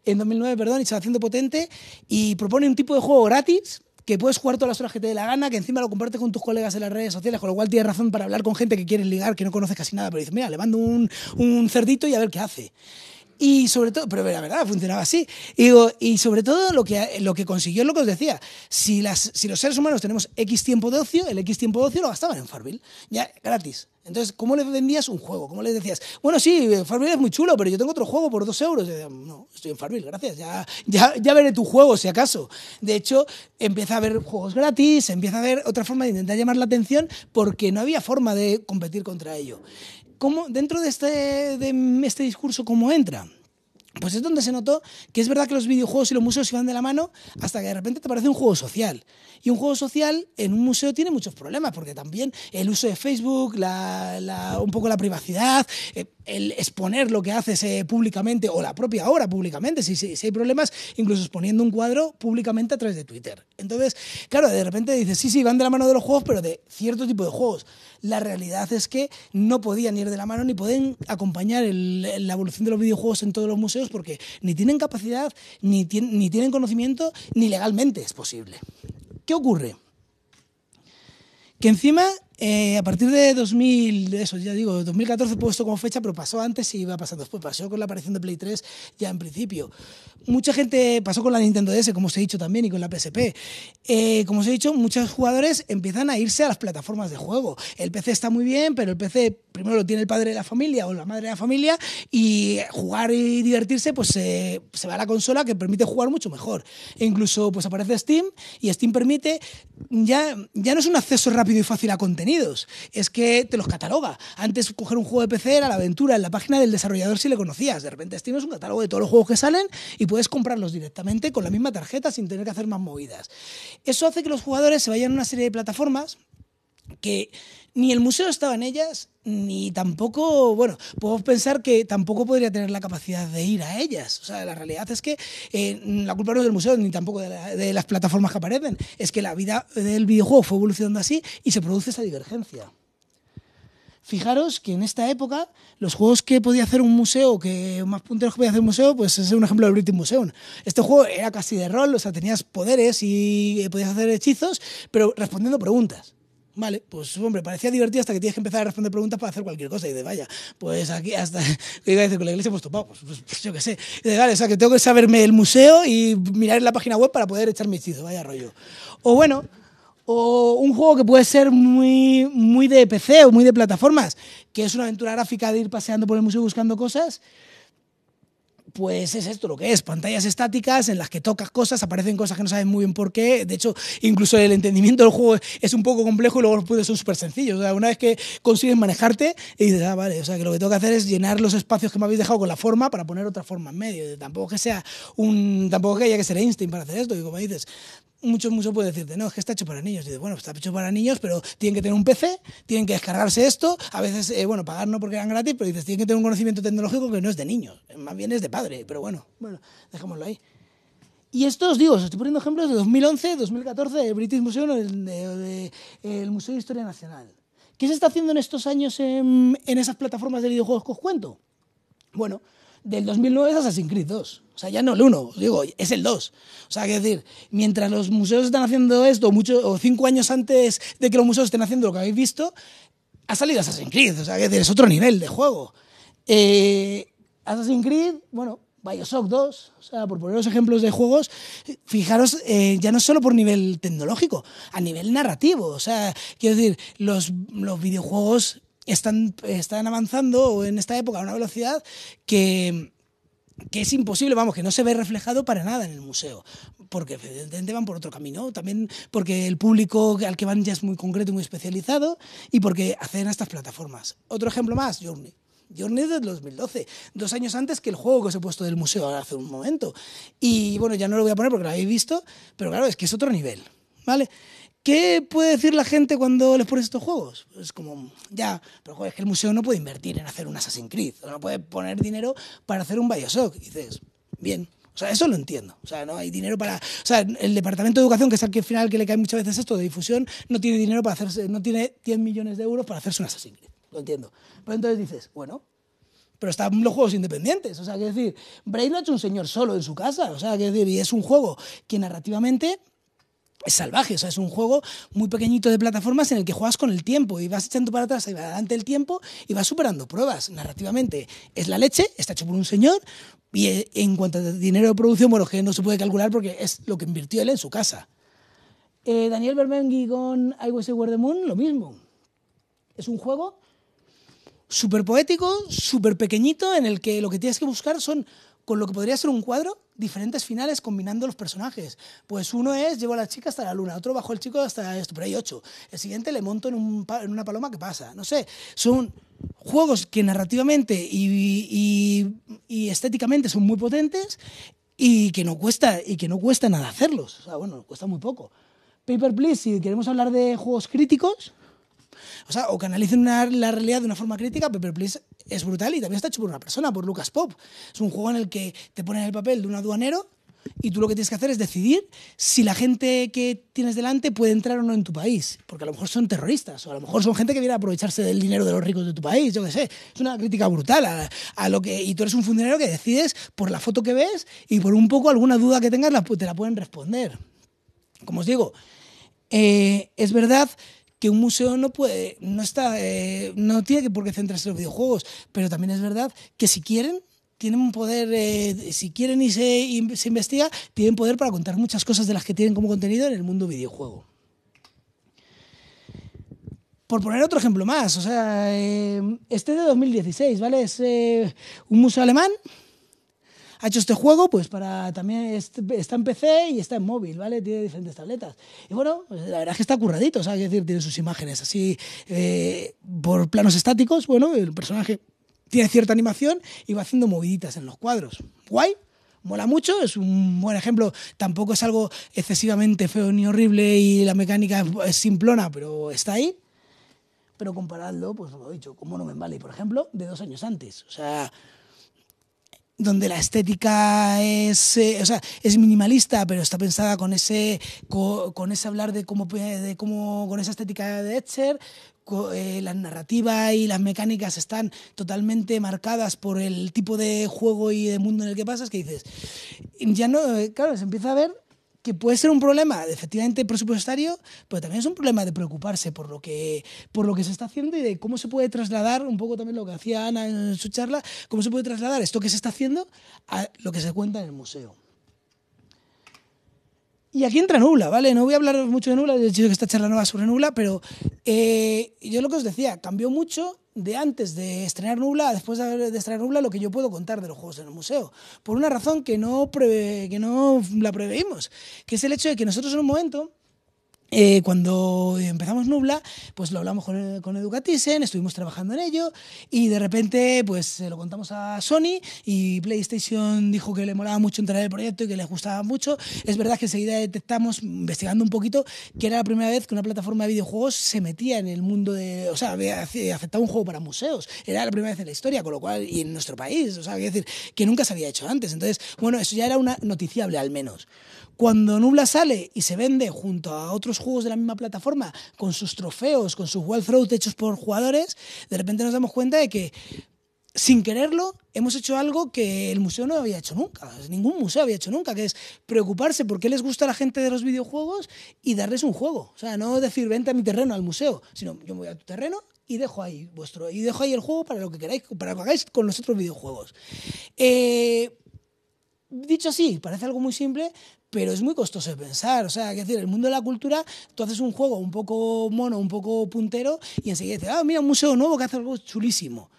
en 2009, perdón, y se va haciendo potente y propone un tipo de juego gratis que puedes jugar todas las horas que te dé la gana, que encima lo compartes con tus colegas en las redes sociales, con lo cual tienes razón para hablar con gente que quieres ligar, que no conoces casi nada, pero dices, mira, le mando un, un cerdito y a ver qué hace. Y sobre todo, pero la verdad, funcionaba así. Y, y sobre todo lo que, lo que consiguió lo que os decía, si, las, si los seres humanos tenemos X tiempo de ocio, el X tiempo de ocio lo gastaban en Farville, ya gratis. Entonces, ¿cómo le vendías un juego? ¿Cómo le decías? Bueno, sí, Farville es muy chulo, pero yo tengo otro juego por dos euros. no, estoy en Farville, gracias. Ya, ya, ya, veré tu juego, si acaso. De hecho, empieza a haber juegos gratis, empieza a haber otra forma de intentar llamar la atención porque no había forma de competir contra ello. ¿cómo, dentro de este, de este discurso, ¿cómo entra? Pues es donde se notó que es verdad que los videojuegos y los museos van de la mano hasta que de repente te parece un juego social. Y un juego social en un museo tiene muchos problemas, porque también el uso de Facebook, un poco la privacidad, eh, el exponer lo que haces eh, públicamente o la propia obra públicamente, si, hay problemas, incluso exponiendo un cuadro públicamente a través de Twitter. Entonces, claro, de repente dices, sí, sí, van de la mano de los juegos, pero de cierto tipo de juegos. La realidad es que no podían ir de la mano ni pueden acompañar la evolución de los videojuegos en todos los museos porque ni tienen capacidad, ni tienen conocimiento, ni legalmente es posible. ¿Qué ocurre? Que encima eh, a partir de 2000, eso ya digo, 2014 puesto como fecha, pero pasó antes y iba pasando después. Pasó con la aparición de Play 3 ya en principio. Mucha gente pasó con la Nintendo DS, como os he dicho también, y con la PSP. Eh, como os he dicho, muchos jugadores empiezan a irse a las plataformas de juego. El PC está muy bien, pero el PC primero lo tiene el padre de la familia o la madre de la familia y jugar y divertirse, pues se va a la consola que permite jugar mucho mejor. E incluso pues aparece Steam y Steam permite, ya, ya no es un acceso rápido y fácil a contenido es que te los cataloga. Antes coger un juego de PC era la aventura en la página del desarrollador si le conocías. De repente este tienes un catálogo de todos los juegos que salen y puedes comprarlos directamente con la misma tarjeta sin tener que hacer más movidas. Eso hace que los jugadores se vayan a una serie de plataformas que ni el museo estaba en ellas, ni tampoco, bueno, podemos pensar que tampoco podría tener la capacidad de ir a ellas. O sea, la realidad es que eh, la culpa no es del museo, ni tampoco de, las plataformas que aparecen. Es que la vida del videojuego fue evolucionando así y se produce esa divergencia. Fijaros que en esta época los juegos que podía hacer un museo, que más punteros que podía hacer un museo, pues es un ejemplo de British Museum. Este juego era casi de rol, o sea, tenías poderes y podías hacer hechizos, pero respondiendo preguntas. Vale, pues hombre, parecía divertido hasta que tienes que empezar a responder preguntas para hacer cualquier cosa. Y de vaya, pues aquí hasta. ¿Qué iba a decir con la iglesia? Pues topado, pues, pues, yo qué sé. Y de vale, o sea, que tengo que saberme el museo y mirar en la página web para poder echar mi hechizo, vaya rollo. O bueno, o un juego que puede ser muy, muy de PC o muy de plataformas, que es una aventura gráfica de ir paseando por el museo buscando cosas pues es esto lo que es, pantallas estáticas en las que tocas cosas, aparecen cosas que no sabes muy bien por qué, de hecho, incluso el entendimiento del juego es un poco complejo y luego los puzzles son súper sencillos, o sea, una vez que consigues manejarte y dices, ah, vale, o sea, que lo que tengo que hacer es llenar los espacios que me habéis dejado con la forma para poner otra forma en medio, tampoco que sea un, tampoco que haya que ser Einstein para hacer esto, como dices, muchos muchos pueden decirte, no, es que está hecho para niños. dices, bueno, está hecho para niños, pero tienen que tener un PC, tienen que descargarse esto, a veces, eh, bueno, pagar no porque eran gratis, pero dices, tienen que tener un conocimiento tecnológico que no es de niños, más bien es de padre, pero bueno, bueno, dejémoslo ahí. Y esto os digo, os estoy poniendo ejemplos de 2011, 2014, el British Museum, el, Museo de Historia Nacional. ¿Qué se está haciendo en estos años en, en esas plataformas de videojuegos que os cuento? Bueno, del 2009 es Assassin's Creed 2. O sea, ya no el 1, digo, es el 2. O sea, quiero decir, mientras los museos están haciendo esto, mucho, o cinco años antes de que los museos estén haciendo lo que habéis visto, ha salido Assassin's Creed. O sea, que es otro nivel de juego. Eh, Assassin's Creed, bueno, Bioshock 2, o sea, por poneros ejemplos de juegos, fijaros, eh, ya no solo por nivel tecnológico, a nivel narrativo. O sea, quiero decir, los, los videojuegos están, están avanzando en esta época a una velocidad que que es imposible, vamos, que no se ve reflejado para nada en el museo, porque evidentemente van por otro camino, también porque el público al que van ya es muy concreto, y muy especializado, y porque hacen estas plataformas. Otro ejemplo más, Journey. Journey de 2012, dos años antes que el juego que os he puesto del museo hace un momento. Y bueno, ya no lo voy a poner porque lo habéis visto, pero claro, es que es otro nivel, ¿vale? ¿Qué puede decir la gente cuando les pones estos juegos? Es como, ya, pero joder, es que el museo no puede invertir en hacer un Assassin's Creed, no puede poner dinero para hacer un Bioshock. Y dices, bien, o sea, eso lo entiendo. O sea, no hay dinero para. O sea, el departamento de educación, que es al que final que le cae muchas veces esto de difusión, no tiene dinero para hacerse. No tiene 10 millones de euros para hacerse un Assassin's Creed. Lo entiendo. Pero entonces dices, bueno. Pero están los juegos independientes. O sea, que decir, Brain lo ha hecho un señor solo en su casa. O sea, que decir, y es un juego que narrativamente es salvaje, o sea, es un juego muy pequeñito de plataformas en el que juegas con el tiempo y vas echando para atrás y adelante el tiempo y vas superando pruebas narrativamente. Es la leche, está hecho por un señor y eh, en cuanto a dinero de producción, bueno, que no se puede calcular porque es lo que invirtió él en su casa. Eh, Daniel Bermengui con I Was word the Moon, lo mismo. Es un juego súper poético, súper pequeñito, en el que lo que tienes que buscar son, con lo que podría ser un cuadro, diferentes finales combinando los personajes. Pues uno es, llevo a la chica hasta la luna, otro bajo el chico hasta esto, pero hay ocho. El siguiente le monto en, un, en una paloma que pasa. No sé, son juegos que narrativamente y, y, estéticamente son muy potentes y que no cuesta, y que no cuesta nada hacerlos. O sea, bueno, cuesta muy poco. Paper Please, si queremos hablar de juegos críticos, o sea, o que analicen la realidad de una forma crítica, Paper Please es brutal y también está hecho por una persona, por Lucas Pop. Es un juego en el que te ponen el papel de un aduanero y tú lo que tienes que hacer es decidir si la gente que tienes delante puede entrar o no en tu país, porque a lo mejor son terroristas o a lo mejor son gente que viene a aprovecharse del dinero de los ricos de tu país, yo qué sé. Es una crítica brutal a, lo que y tú eres un funcionario que decides por la foto que ves y por un poco alguna duda que tengas la, te la pueden responder. Como os digo, eh, es verdad que un museo no puede, no está, eh, no tiene que por qué centrarse en los videojuegos, pero también es verdad que si quieren tienen un poder, eh, si quieren y se, investiga, tienen poder para contar muchas cosas de las que tienen como contenido en el mundo videojuego por poner otro ejemplo más, o sea, eh, este es de 2016, ¿vale? Es un museo alemán ha hecho este juego, pues para también está en PC y está en móvil, ¿vale? Tiene diferentes tabletas. Y bueno, pues, la verdad es que está curradito, o sea, decir, tiene sus imágenes así eh, por planos estáticos, bueno, el personaje tiene cierta animación y va haciendo moviditas en los cuadros. Guay mola mucho, es un buen ejemplo. Tampoco es algo excesivamente feo ni horrible y la mecánica es simplona, pero está ahí. Pero comparadlo, pues lo he dicho, como No Me Vale, por ejemplo, de dos años antes. O sea, donde la estética es, eh, o sea, es minimalista, pero está pensada con ese, con, ese hablar de cómo, de cómo, con esa estética de Etcher, eh, la narrativa y las mecánicas están totalmente marcadas por el tipo de juego y de mundo en el que pasas, que dices, ya no, eh, claro, se empieza a ver que puede ser un problema efectivamente presupuestario, pero también es un problema de preocuparse por lo que, por lo que se está haciendo y de cómo se puede trasladar, un poco también lo que hacía Ana en su charla, cómo se puede trasladar esto que se está haciendo a lo que se cuenta en el museo. Y aquí entra Nubla, ¿vale? No voy a hablar mucho de Nubla, de hecho que esta charla no va sobre Nubla, pero eh, yo lo que os decía, cambió mucho de antes de estrenar Nubla, después de, estrenar Nubla, lo que yo puedo contar de los juegos en el museo. Por una razón que no, que no la preveímos, que es el hecho de que nosotros en un momento eh, cuando empezamos Nubla, pues lo hablamos con, con estuvimos trabajando en ello y de repente pues lo contamos a Sony y PlayStation dijo que le molaba mucho entrar en el proyecto y que le gustaba mucho. Es verdad que enseguida detectamos, investigando un poquito, que era la primera vez que una plataforma de videojuegos se metía en el mundo de, o sea, había aceptado un juego para museos. Era la primera vez en la historia, con lo cual, y en nuestro país, o sea, decir, que nunca se había hecho antes. Entonces, bueno, eso ya era una noticiable al menos. Cuando Nubla sale y se vende junto a otros juegos de la misma plataforma, con sus trofeos, con sus wall throws hechos por jugadores, de repente nos damos cuenta de que sin quererlo, hemos hecho algo que el museo no había hecho nunca, ningún museo había hecho nunca, que es preocuparse por qué les gusta a la gente de los videojuegos y darles un juego. O sea, no decir vente a mi terreno, al museo, sino yo me voy a tu terreno y dejo ahí vuestro y dejo ahí el juego para lo que queráis, para lo que hagáis con los otros videojuegos. Eh, dicho así, parece algo muy simple, pero es muy costoso de pensar. O sea, es decir, el mundo de la cultura, tú haces un juego un poco mono, un poco puntero, y enseguida dices, ah, mira, un museo nuevo que hace algo chulísimo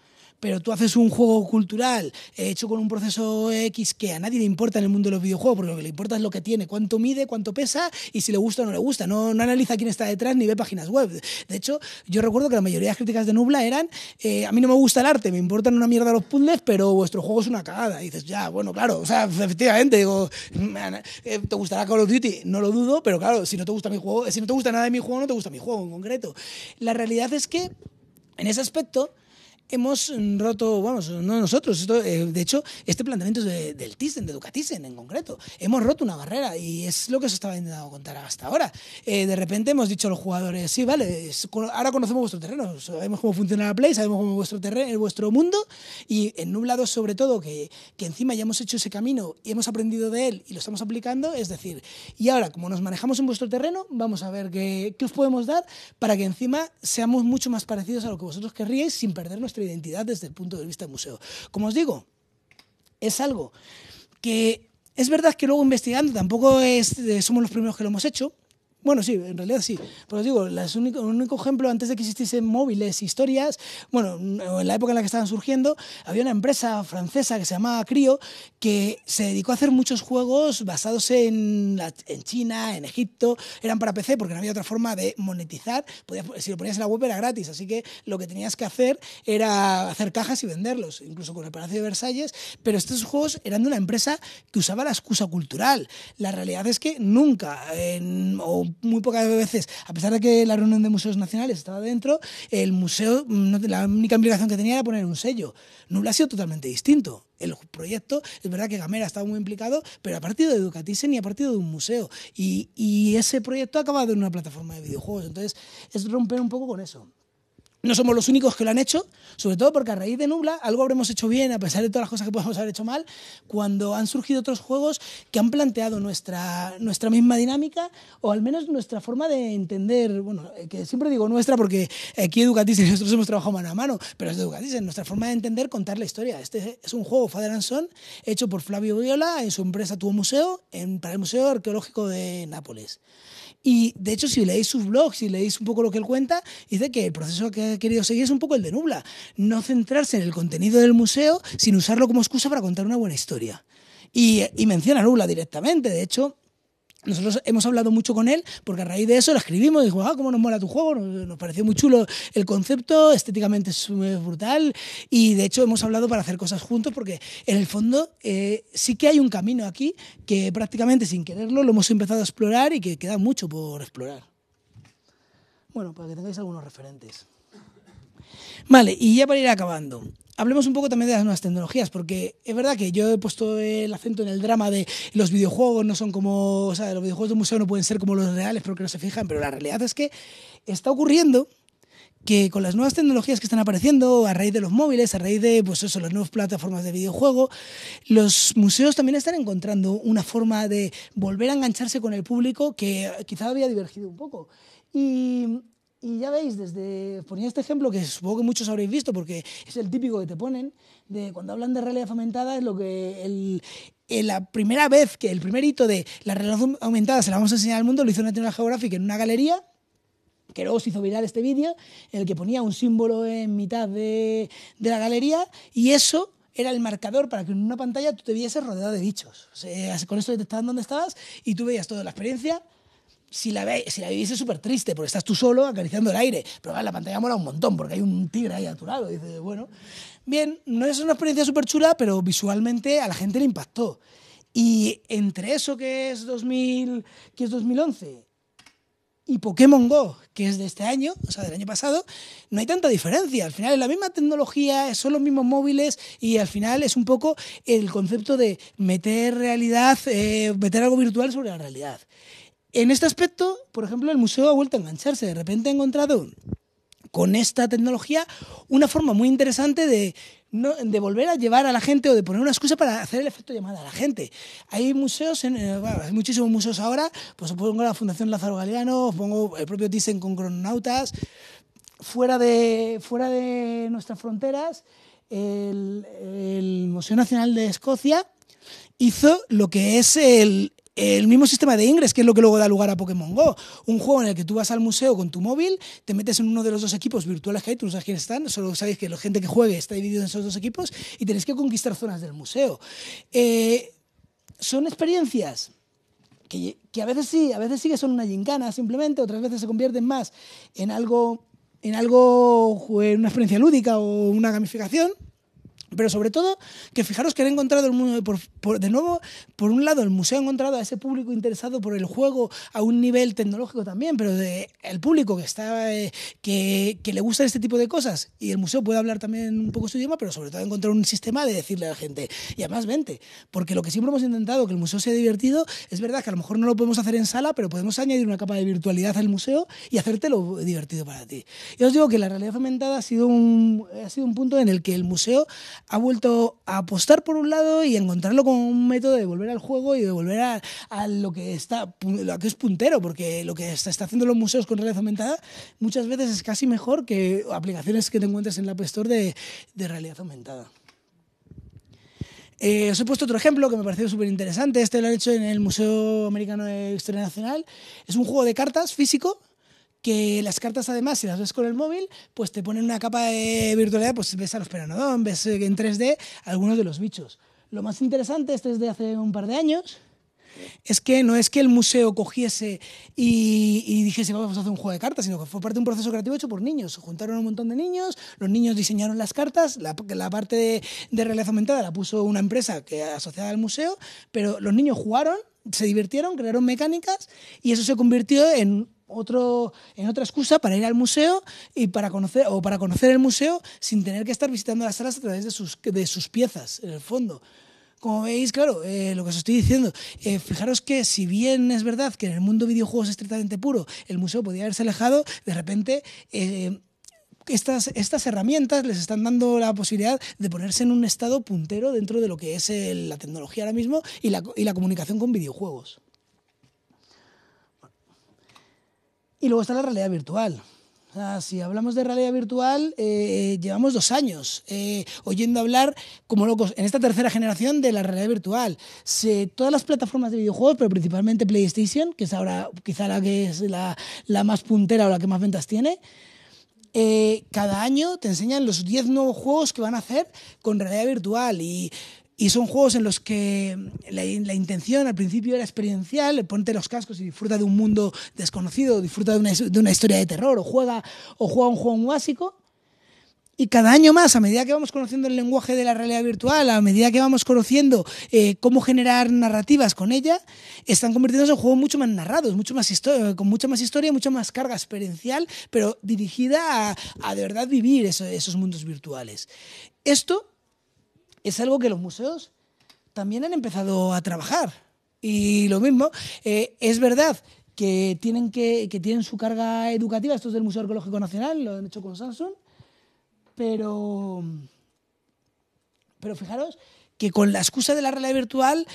pero tú haces un juego cultural eh, hecho con un proceso X que a nadie le importa en el mundo de los videojuegos, porque lo que le importa es lo que tiene, cuánto mide, cuánto pesa y si le gusta o no le gusta. No, no analiza quién está detrás ni ve páginas web. De hecho, yo recuerdo que la mayoría de críticas de Nubla eran, eh, a mí no me gusta el arte, me importan una mierda los puzzles, pero vuestro juego es una cagada. Y dices, ya, bueno, claro, o sea, efectivamente, digo, eh, ¿te gustará Call of Duty? No lo dudo, pero claro, si no te gusta mi juego, si no te gusta nada de mi juego, no te gusta mi juego en concreto. La realidad es que, en ese aspecto, hemos roto, vamos no nosotros, eh, de hecho, este planteamiento es del Thyssen, de Ducatisen en concreto. Hemos roto una barrera y es lo que os estaba intentando contar hasta ahora. Eh, de repente hemos dicho a los jugadores, sí, vale, ahora conocemos vuestro terreno, sabemos cómo funciona la Play, sabemos cómo es vuestro, terreno, vuestro mundo y en Nublado sobre todo, que, que encima ya hemos hecho ese camino y hemos aprendido de él y lo estamos aplicando, es decir, y ahora como nos manejamos en vuestro terreno, vamos a ver qué, qué os podemos dar para que encima seamos mucho más parecidos a lo que vosotros querríais sin perder identidad desde el punto de vista del museo. Como os digo, es algo que es verdad que luego investigando tampoco es, eh, somos los primeros que lo hemos hecho, bueno, sí, en realidad sí. Pero os digo, el único, ejemplo, antes de que existiesen móviles, historias, bueno, en la época en la que estaban surgiendo, había una empresa francesa que se llamaba Crio que se dedicó a hacer muchos juegos basados en, en China, en Egipto. Eran para PC porque no había otra forma de monetizar. si lo ponías en la web era gratis, así que lo que tenías que hacer era hacer cajas y venderlos, incluso con el Palacio de Versalles. Pero estos juegos eran de una empresa que usaba la excusa cultural. La realidad es que nunca, en, o muy pocas veces, a pesar de que la reunión de museos nacionales estaba dentro, el museo, mm, la única implicación que tenía era poner un sello. Nula ha sido totalmente distinto. El proyecto, es verdad que Gamera ha muy implicado, pero a partir de Educatisen y a partir de un museo. y ese proyecto ha acabado en una plataforma de videojuegos. Entonces, es romper un poco con eso. No somos los únicos que lo han hecho, sobre todo porque a raíz de Nubla algo habremos hecho bien, a pesar de todas las cosas que podemos haber hecho mal, cuando han surgido otros juegos que han planteado nuestra, nuestra misma dinámica o al menos nuestra forma de entender, bueno, eh, que siempre digo nuestra porque aquí Educatis y nosotros hemos trabajado mano a mano, pero es Educatis, nuestra forma de entender contar la historia. Este es un juego, Father and hecho por Flavio Viola en su empresa Tuvo Museo, en, para el Museo Arqueológico de Nápoles. Y de hecho, si leéis sus blogs, si leéis un poco lo que él cuenta, dice que el proceso que ha querido seguir es un poco el de Nubla. No centrarse en el contenido del museo, sin usarlo como excusa para contar una buena historia. Y, menciona Nubla directamente. De hecho, nosotros hemos hablado mucho con él porque a raíz de eso lo escribimos y dijo, ah, cómo nos mola tu juego, nos pareció muy chulo el concepto, estéticamente es brutal y de hecho hemos hablado para hacer cosas juntos porque en el fondo eh, sí que hay un camino aquí que prácticamente sin quererlo lo hemos empezado a explorar y que queda mucho por explorar. Bueno, para que tengáis algunos referentes. Vale, y ya para ir acabando hablemos un poco también de las nuevas tecnologías, porque es verdad que yo he puesto el acento en el drama de los videojuegos no son como, o sea, los videojuegos de museo no pueden ser como los reales porque no se fijan, pero la realidad es que está ocurriendo que con las nuevas tecnologías que están apareciendo a raíz de los móviles, a raíz de pues eso, las nuevas plataformas de videojuego, los museos también están encontrando una forma de volver a engancharse con el público que quizá había divergido un poco. Y y ya veis, desde ponía este ejemplo que supongo que muchos habréis visto porque es el típico que te ponen, de cuando hablan de realidad aumentada es lo que el, la primera vez que el primer hito de la realidad aumentada se la vamos a enseñar al mundo lo hizo una tienda geográfica en una galería que luego se hizo viral este vídeo, en el que ponía un símbolo en mitad de, de la galería y eso era el marcador para que en una pantalla tú te vieses rodeado de bichos. O sea, con esto te dónde donde estabas y tú veías toda la experiencia si la, ve, si la vivís es súper triste porque estás tú solo acariciando el aire. Pero la pantalla mola un montón porque hay un tigre ahí a tu lado. Y dices, bueno, bien, no es una experiencia súper chula, pero visualmente a la gente le impactó. Y entre eso que es, 2000, que es 2011 y Pokémon Go, que es de este año, o sea, del año pasado, no hay tanta diferencia. Al final es la misma tecnología, son los mismos móviles y al final es un poco el concepto de meter realidad, eh, meter algo virtual sobre la realidad. En este aspecto, por ejemplo, el museo ha vuelto a engancharse. De repente ha encontrado con esta tecnología una forma muy interesante de, volver a llevar a la gente o de poner una excusa para hacer el efecto llamada a la gente. Hay museos, eh, hay muchísimos museos ahora, pues pongo la Fundación Lázaro Galeano, pongo el propio Thyssen con crononautas, fuera de, nuestras fronteras, el Museo Nacional de Escocia hizo lo que es el, el mismo sistema de Ingress, que es lo que luego da lugar a Pokémon Go. Un juego en el que tú vas al museo con tu móvil, te metes en uno de los dos equipos virtuales que hay, tú no sabes quiénes están, solo sabes que la gente que juegue está dividida en esos dos equipos y tenés que conquistar zonas del museo. Eh, son experiencias que, a veces sí, a veces sí que son una gincana simplemente, otras veces se convierten más en algo, en algo, en una experiencia lúdica o una gamificación. Pero sobre todo, que fijaros que han encontrado, el, mundo de nuevo, por un lado, el museo ha encontrado a ese público interesado por el juego a un nivel tecnológico también, pero de, el público que, está, eh, que, le gusta este tipo de cosas. Y el museo puede hablar también un poco su idioma, pero sobre todo encontrar un sistema de decirle a la gente, y además vente, porque lo que siempre hemos intentado, que el museo sea divertido, es verdad que a lo mejor no lo podemos hacer en sala, pero podemos añadir una capa de virtualidad al museo y hacértelo divertido para ti. Yo os digo que la realidad aumentada ha sido un, ha sido un punto en el que el museo ha vuelto a apostar por un lado y encontrarlo como un método de volver al juego y de volver a, lo que está lo que es puntero, porque lo que está, haciendo los museos con realidad aumentada muchas veces es casi mejor que aplicaciones que te encuentres en la App Store de, realidad aumentada. Eh, os he puesto otro ejemplo que me pareció súper interesante. Este lo han hecho en el Museo Americano de Historia Nacional. Es un juego de cartas físico que las cartas además, si las ves con el móvil, pues te ponen una capa de virtualidad, pues ves a los peranodón, ves eh, en 3D algunos de los bichos. Lo más interesante, este es de hace un par de años, es que no es que el museo cogiese y, dijese vamos a hacer un juego de cartas, sino que fue parte de un proceso creativo hecho por niños. Se juntaron un montón de niños, los niños diseñaron las cartas, la, parte de, realidad aumentada la puso una empresa que asociada al museo, pero los niños jugaron, se divirtieron, crearon mecánicas y eso se convirtió en otro, en otra excusa para ir al museo y para conocer, o para conocer el museo sin tener que estar visitando las salas a través de sus, de sus piezas, en el fondo. Como veis, claro, eh, lo que os estoy diciendo, eh, fijaros que si bien es verdad que en el mundo videojuegos estrictamente puro el museo podía haberse alejado, de repente... Eh, estas, estas, herramientas les están dando la posibilidad de ponerse en un estado puntero dentro de lo que es la tecnología ahora mismo y la comunicación con videojuegos. Y luego está la realidad virtual. si hablamos de realidad virtual, eh, llevamos dos años eh, oyendo hablar como locos en esta tercera generación de la realidad virtual. todas las plataformas de videojuegos, pero principalmente PlayStation, que es ahora quizá la que es la, la más puntera o la que más ventas tiene, eh, cada año te enseñan los 10 nuevos juegos que van a hacer con realidad virtual. Y y son juegos en los que la, intención al principio era experiencial, ponte los cascos y disfruta de un mundo desconocido, disfruta de una, de una historia de terror o juega, o juega un juego básico. Y cada año más, a medida que vamos conociendo el lenguaje de la realidad virtual, a medida que vamos conociendo eh, cómo generar narrativas con ella, están convirtiéndose en juegos mucho más narrados, mucho más eh, con mucha más historia, mucha más carga experiencial, pero dirigida a, de verdad vivir esos mundos virtuales. Esto es algo que los museos también han empezado a trabajar. Y lo mismo, eh, es verdad que tienen, que, tienen su carga educativa, esto es del Museo Arqueológico Nacional, lo han hecho con Samsung, pero, pero fijaros que con la excusa de la realidad virtual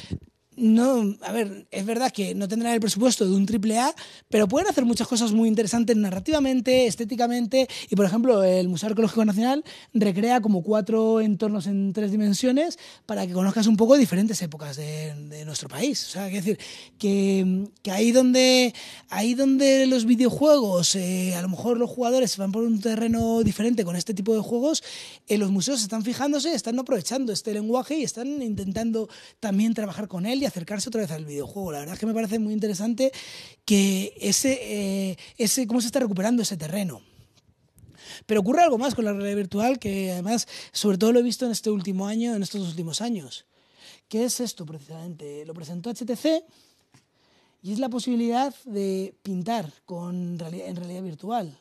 no, a ver, es verdad que no tendrán el presupuesto de un triple A, pero pueden hacer muchas cosas muy interesantes narrativamente, estéticamente, y por ejemplo, el Museo Arqueológico Nacional recrea como cuatro entornos en tres dimensiones para que conozcas un poco diferentes épocas de, nuestro país. O sea, que decir, que, ahí, donde, ahí donde los videojuegos, eh, a lo mejor los jugadores van por un terreno diferente con este tipo de juegos, eh, los museos están fijándose, están aprovechando este lenguaje y están intentando también trabajar con él acercarse otra vez al videojuego. La verdad es que me parece muy interesante que eh, cómo se está recuperando ese terreno. Pero ocurre algo más con la realidad virtual que además, sobre todo lo he visto en este último año, en estos últimos años. ¿Qué es esto precisamente? Lo presentó HTC y es la posibilidad de pintar con en realidad virtual.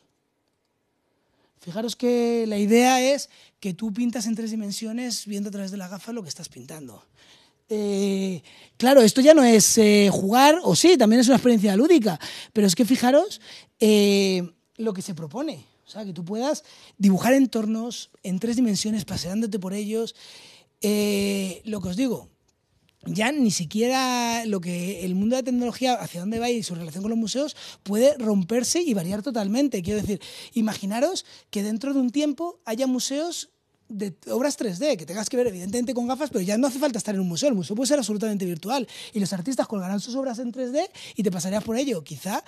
Fijaros que la idea es que tú pintas en tres dimensiones viendo a través de la gafa lo que estás pintando. Eh, claro, esto ya no es eh, jugar, o sí, también es una experiencia lúdica, pero es que fijaros eh, lo que se propone. O sea, que tú puedas dibujar entornos en tres dimensiones, paseándote por ellos. lo que os digo, ya ni siquiera lo que el mundo de la tecnología, hacia dónde va y su relación con los museos, puede romperse y variar totalmente. Quiero decir, imaginaros que dentro de un tiempo haya museos de obras 3D, que tengas que ver evidentemente con gafas, pero ya no hace falta estar en un museo, el museo puede ser absolutamente virtual y los artistas colgarán sus obras en 3D y te pasarías por ello, quizá.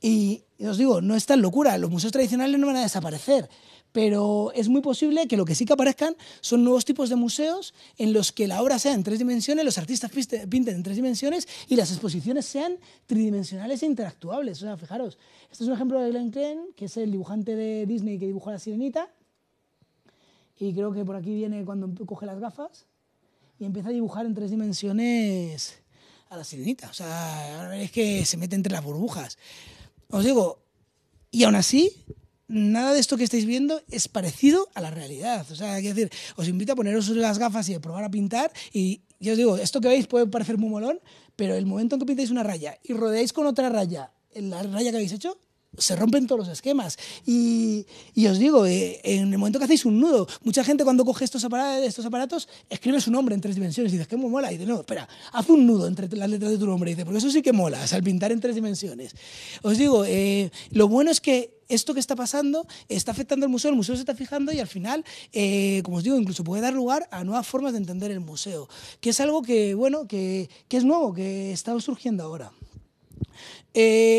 Y, os digo, no es tan locura, los museos tradicionales no van a desaparecer, pero es muy posible que lo que sí que aparezcan son nuevos tipos de museos en los que la obra sea en tres dimensiones, los artistas pinten en tres dimensiones y las exposiciones sean tridimensionales e interactuables. O sea, fijaros, este es un ejemplo de Glenn Klein, que es el dibujante de Disney que dibujó la sirenita y creo que por aquí viene cuando coge las gafas y empieza a dibujar en tres dimensiones a la sirenita. O sea, es que se mete entre las burbujas. Os digo, y aún así, nada de esto que estáis viendo es parecido a la realidad. O sea, quiero decir, os invito a poneros las gafas y a probar a pintar. Y yo os digo, esto que veis puede parecer muy molón, pero el momento en que pintáis una raya y rodeáis con otra raya la raya que habéis hecho, se rompen todos los esquemas. Y, os digo, eh, en el momento que hacéis un nudo, mucha gente cuando coge estos aparatos, estos escribe su nombre en tres dimensiones y dices, ¿qué mola? Y dice, no, espera, haz un nudo entre las letras de tu nombre. Y dice, porque eso sí que mola, al pintar en tres dimensiones. Os digo, eh, lo bueno es que esto que está pasando está afectando al museo, el museo se está fijando y al final, eh, como os digo, incluso puede dar lugar a nuevas formas de entender el museo, que es algo que, bueno, que, es nuevo, que está surgiendo ahora.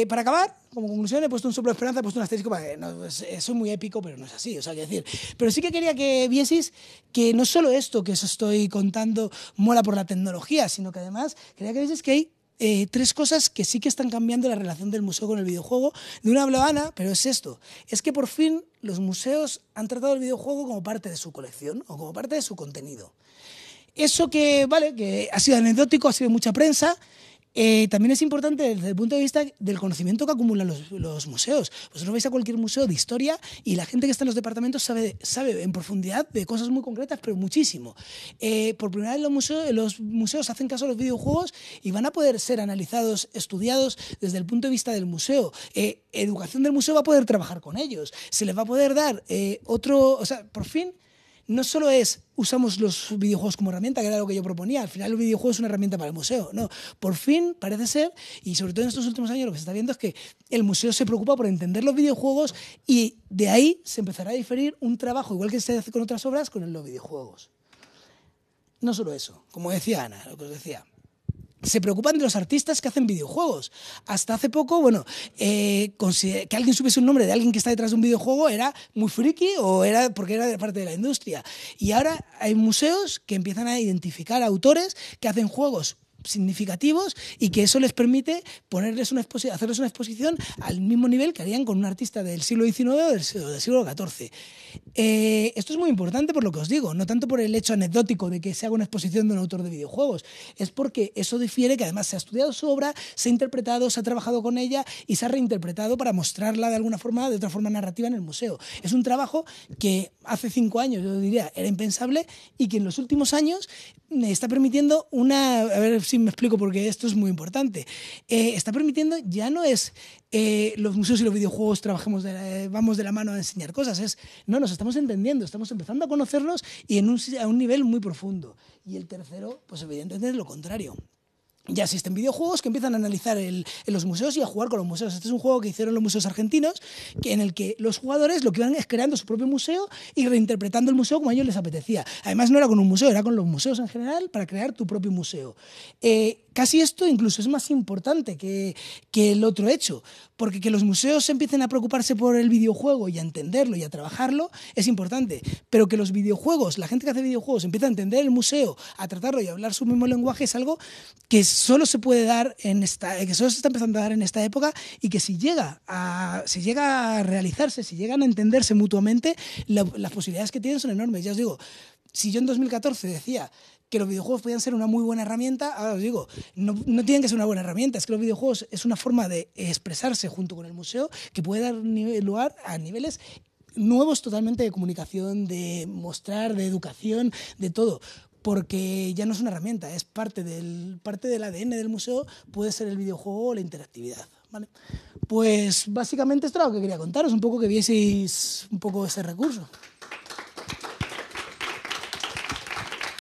para acabar, como conclusión he puesto un soplo de esperanza, he puesto un asterisco para que eso es pues, eh, muy épico, pero no es así, o sea, que decir. Pero sí que quería que vieses que no solo esto que os estoy contando mola por la tecnología, sino que además quería que vieses que hay eh, tres cosas que sí que están cambiando la relación del museo con el videojuego. De una hablaba Ana, pero es esto. Es que por fin los museos han tratado el videojuego como parte de su colección o como parte de su contenido. Eso que, vale, que ha sido anecdótico, ha sido mucha prensa, eh, también es importante desde el punto de vista del conocimiento que acumulan los, museos. Vosotros vais a cualquier museo de historia y la gente que está en los departamentos sabe, sabe en profundidad de cosas muy concretas, pero muchísimo. Eh, por primera vez los museos, los museos hacen caso a los videojuegos y van a poder ser analizados, estudiados desde el punto de vista del museo. Eh, educación del museo va a poder trabajar con ellos. Se les va a poder dar otro, o sea, por fin no solo es usamos los videojuegos como herramienta, que era lo que yo proponía, al final el videojuegos es una herramienta para el museo, no, por fin parece ser, y sobre todo en estos últimos años lo que se está viendo es que el museo se preocupa por entender los videojuegos y de ahí se empezará a diferir un trabajo, igual que se hace con otras obras, con los videojuegos. No solo eso, como decía Ana, lo que os decía, se preocupan de los artistas que hacen videojuegos. Hasta hace poco, bueno, eh, que alguien supiese un nombre de alguien que está detrás de un videojuego era muy friki o era porque era de parte de la industria. Y ahora hay museos que empiezan a identificar autores que hacen juegos significativos y que eso les permite ponerles una hacerles una exposición al mismo nivel que harían con un artista del siglo XIX o del siglo, XIV. Eh, esto es muy importante por lo que os digo, no tanto por el hecho anecdótico de que se haga una exposición de un autor de videojuegos, es porque eso difiere que además se ha estudiado su obra, se ha interpretado, se ha trabajado con ella y se ha reinterpretado para mostrarla de alguna forma, de otra forma narrativa en el museo. Es un trabajo que hace cinco años, yo diría, era impensable y que en los últimos años está permitiendo una me explico porque esto es muy importante. Eh, está permitiendo, ya no es eh, los museos y los videojuegos trabajemos eh, vamos de la mano a enseñar cosas, es, no, nos estamos entendiendo, estamos empezando a conocernos y en un, a un nivel muy profundo. Y el tercero, pues evidentemente es lo contrario, ya existen videojuegos que empiezan a analizar en los museos y a jugar con los museos. Este es un juego que hicieron los museos argentinos, que, en el que los jugadores lo que iban es creando su propio museo y reinterpretando el museo como a ellos les apetecía. Además, no era con un museo, era con los museos en general para crear tu propio museo. Eh, casi esto incluso es más importante que, que, el otro hecho, porque que los museos empiecen a preocuparse por el videojuego y a entenderlo y a trabajarlo es importante, pero que los videojuegos, la gente que hace videojuegos empiece a entender el museo, a tratarlo y a hablar su mismo lenguaje es algo que es solo se puede dar en esta, que solo se está empezando a dar en esta época y que si llega a, si llega a realizarse, si llegan a entenderse mutuamente, las posibilidades que tienen son enormes. Ya os digo, si yo en 2014 decía que los videojuegos podían ser una muy buena herramienta, ahora os digo, no, no, tienen que ser una buena herramienta, es que los videojuegos es una forma de expresarse junto con el museo que puede dar lugar a niveles nuevos totalmente de comunicación, de mostrar, de educación, de todo porque ya no es una herramienta, es parte del, parte del ADN del museo, puede ser el videojuego o la interactividad. Pues básicamente esto era lo que quería contaros, un poco que vieseis un poco ese recurso.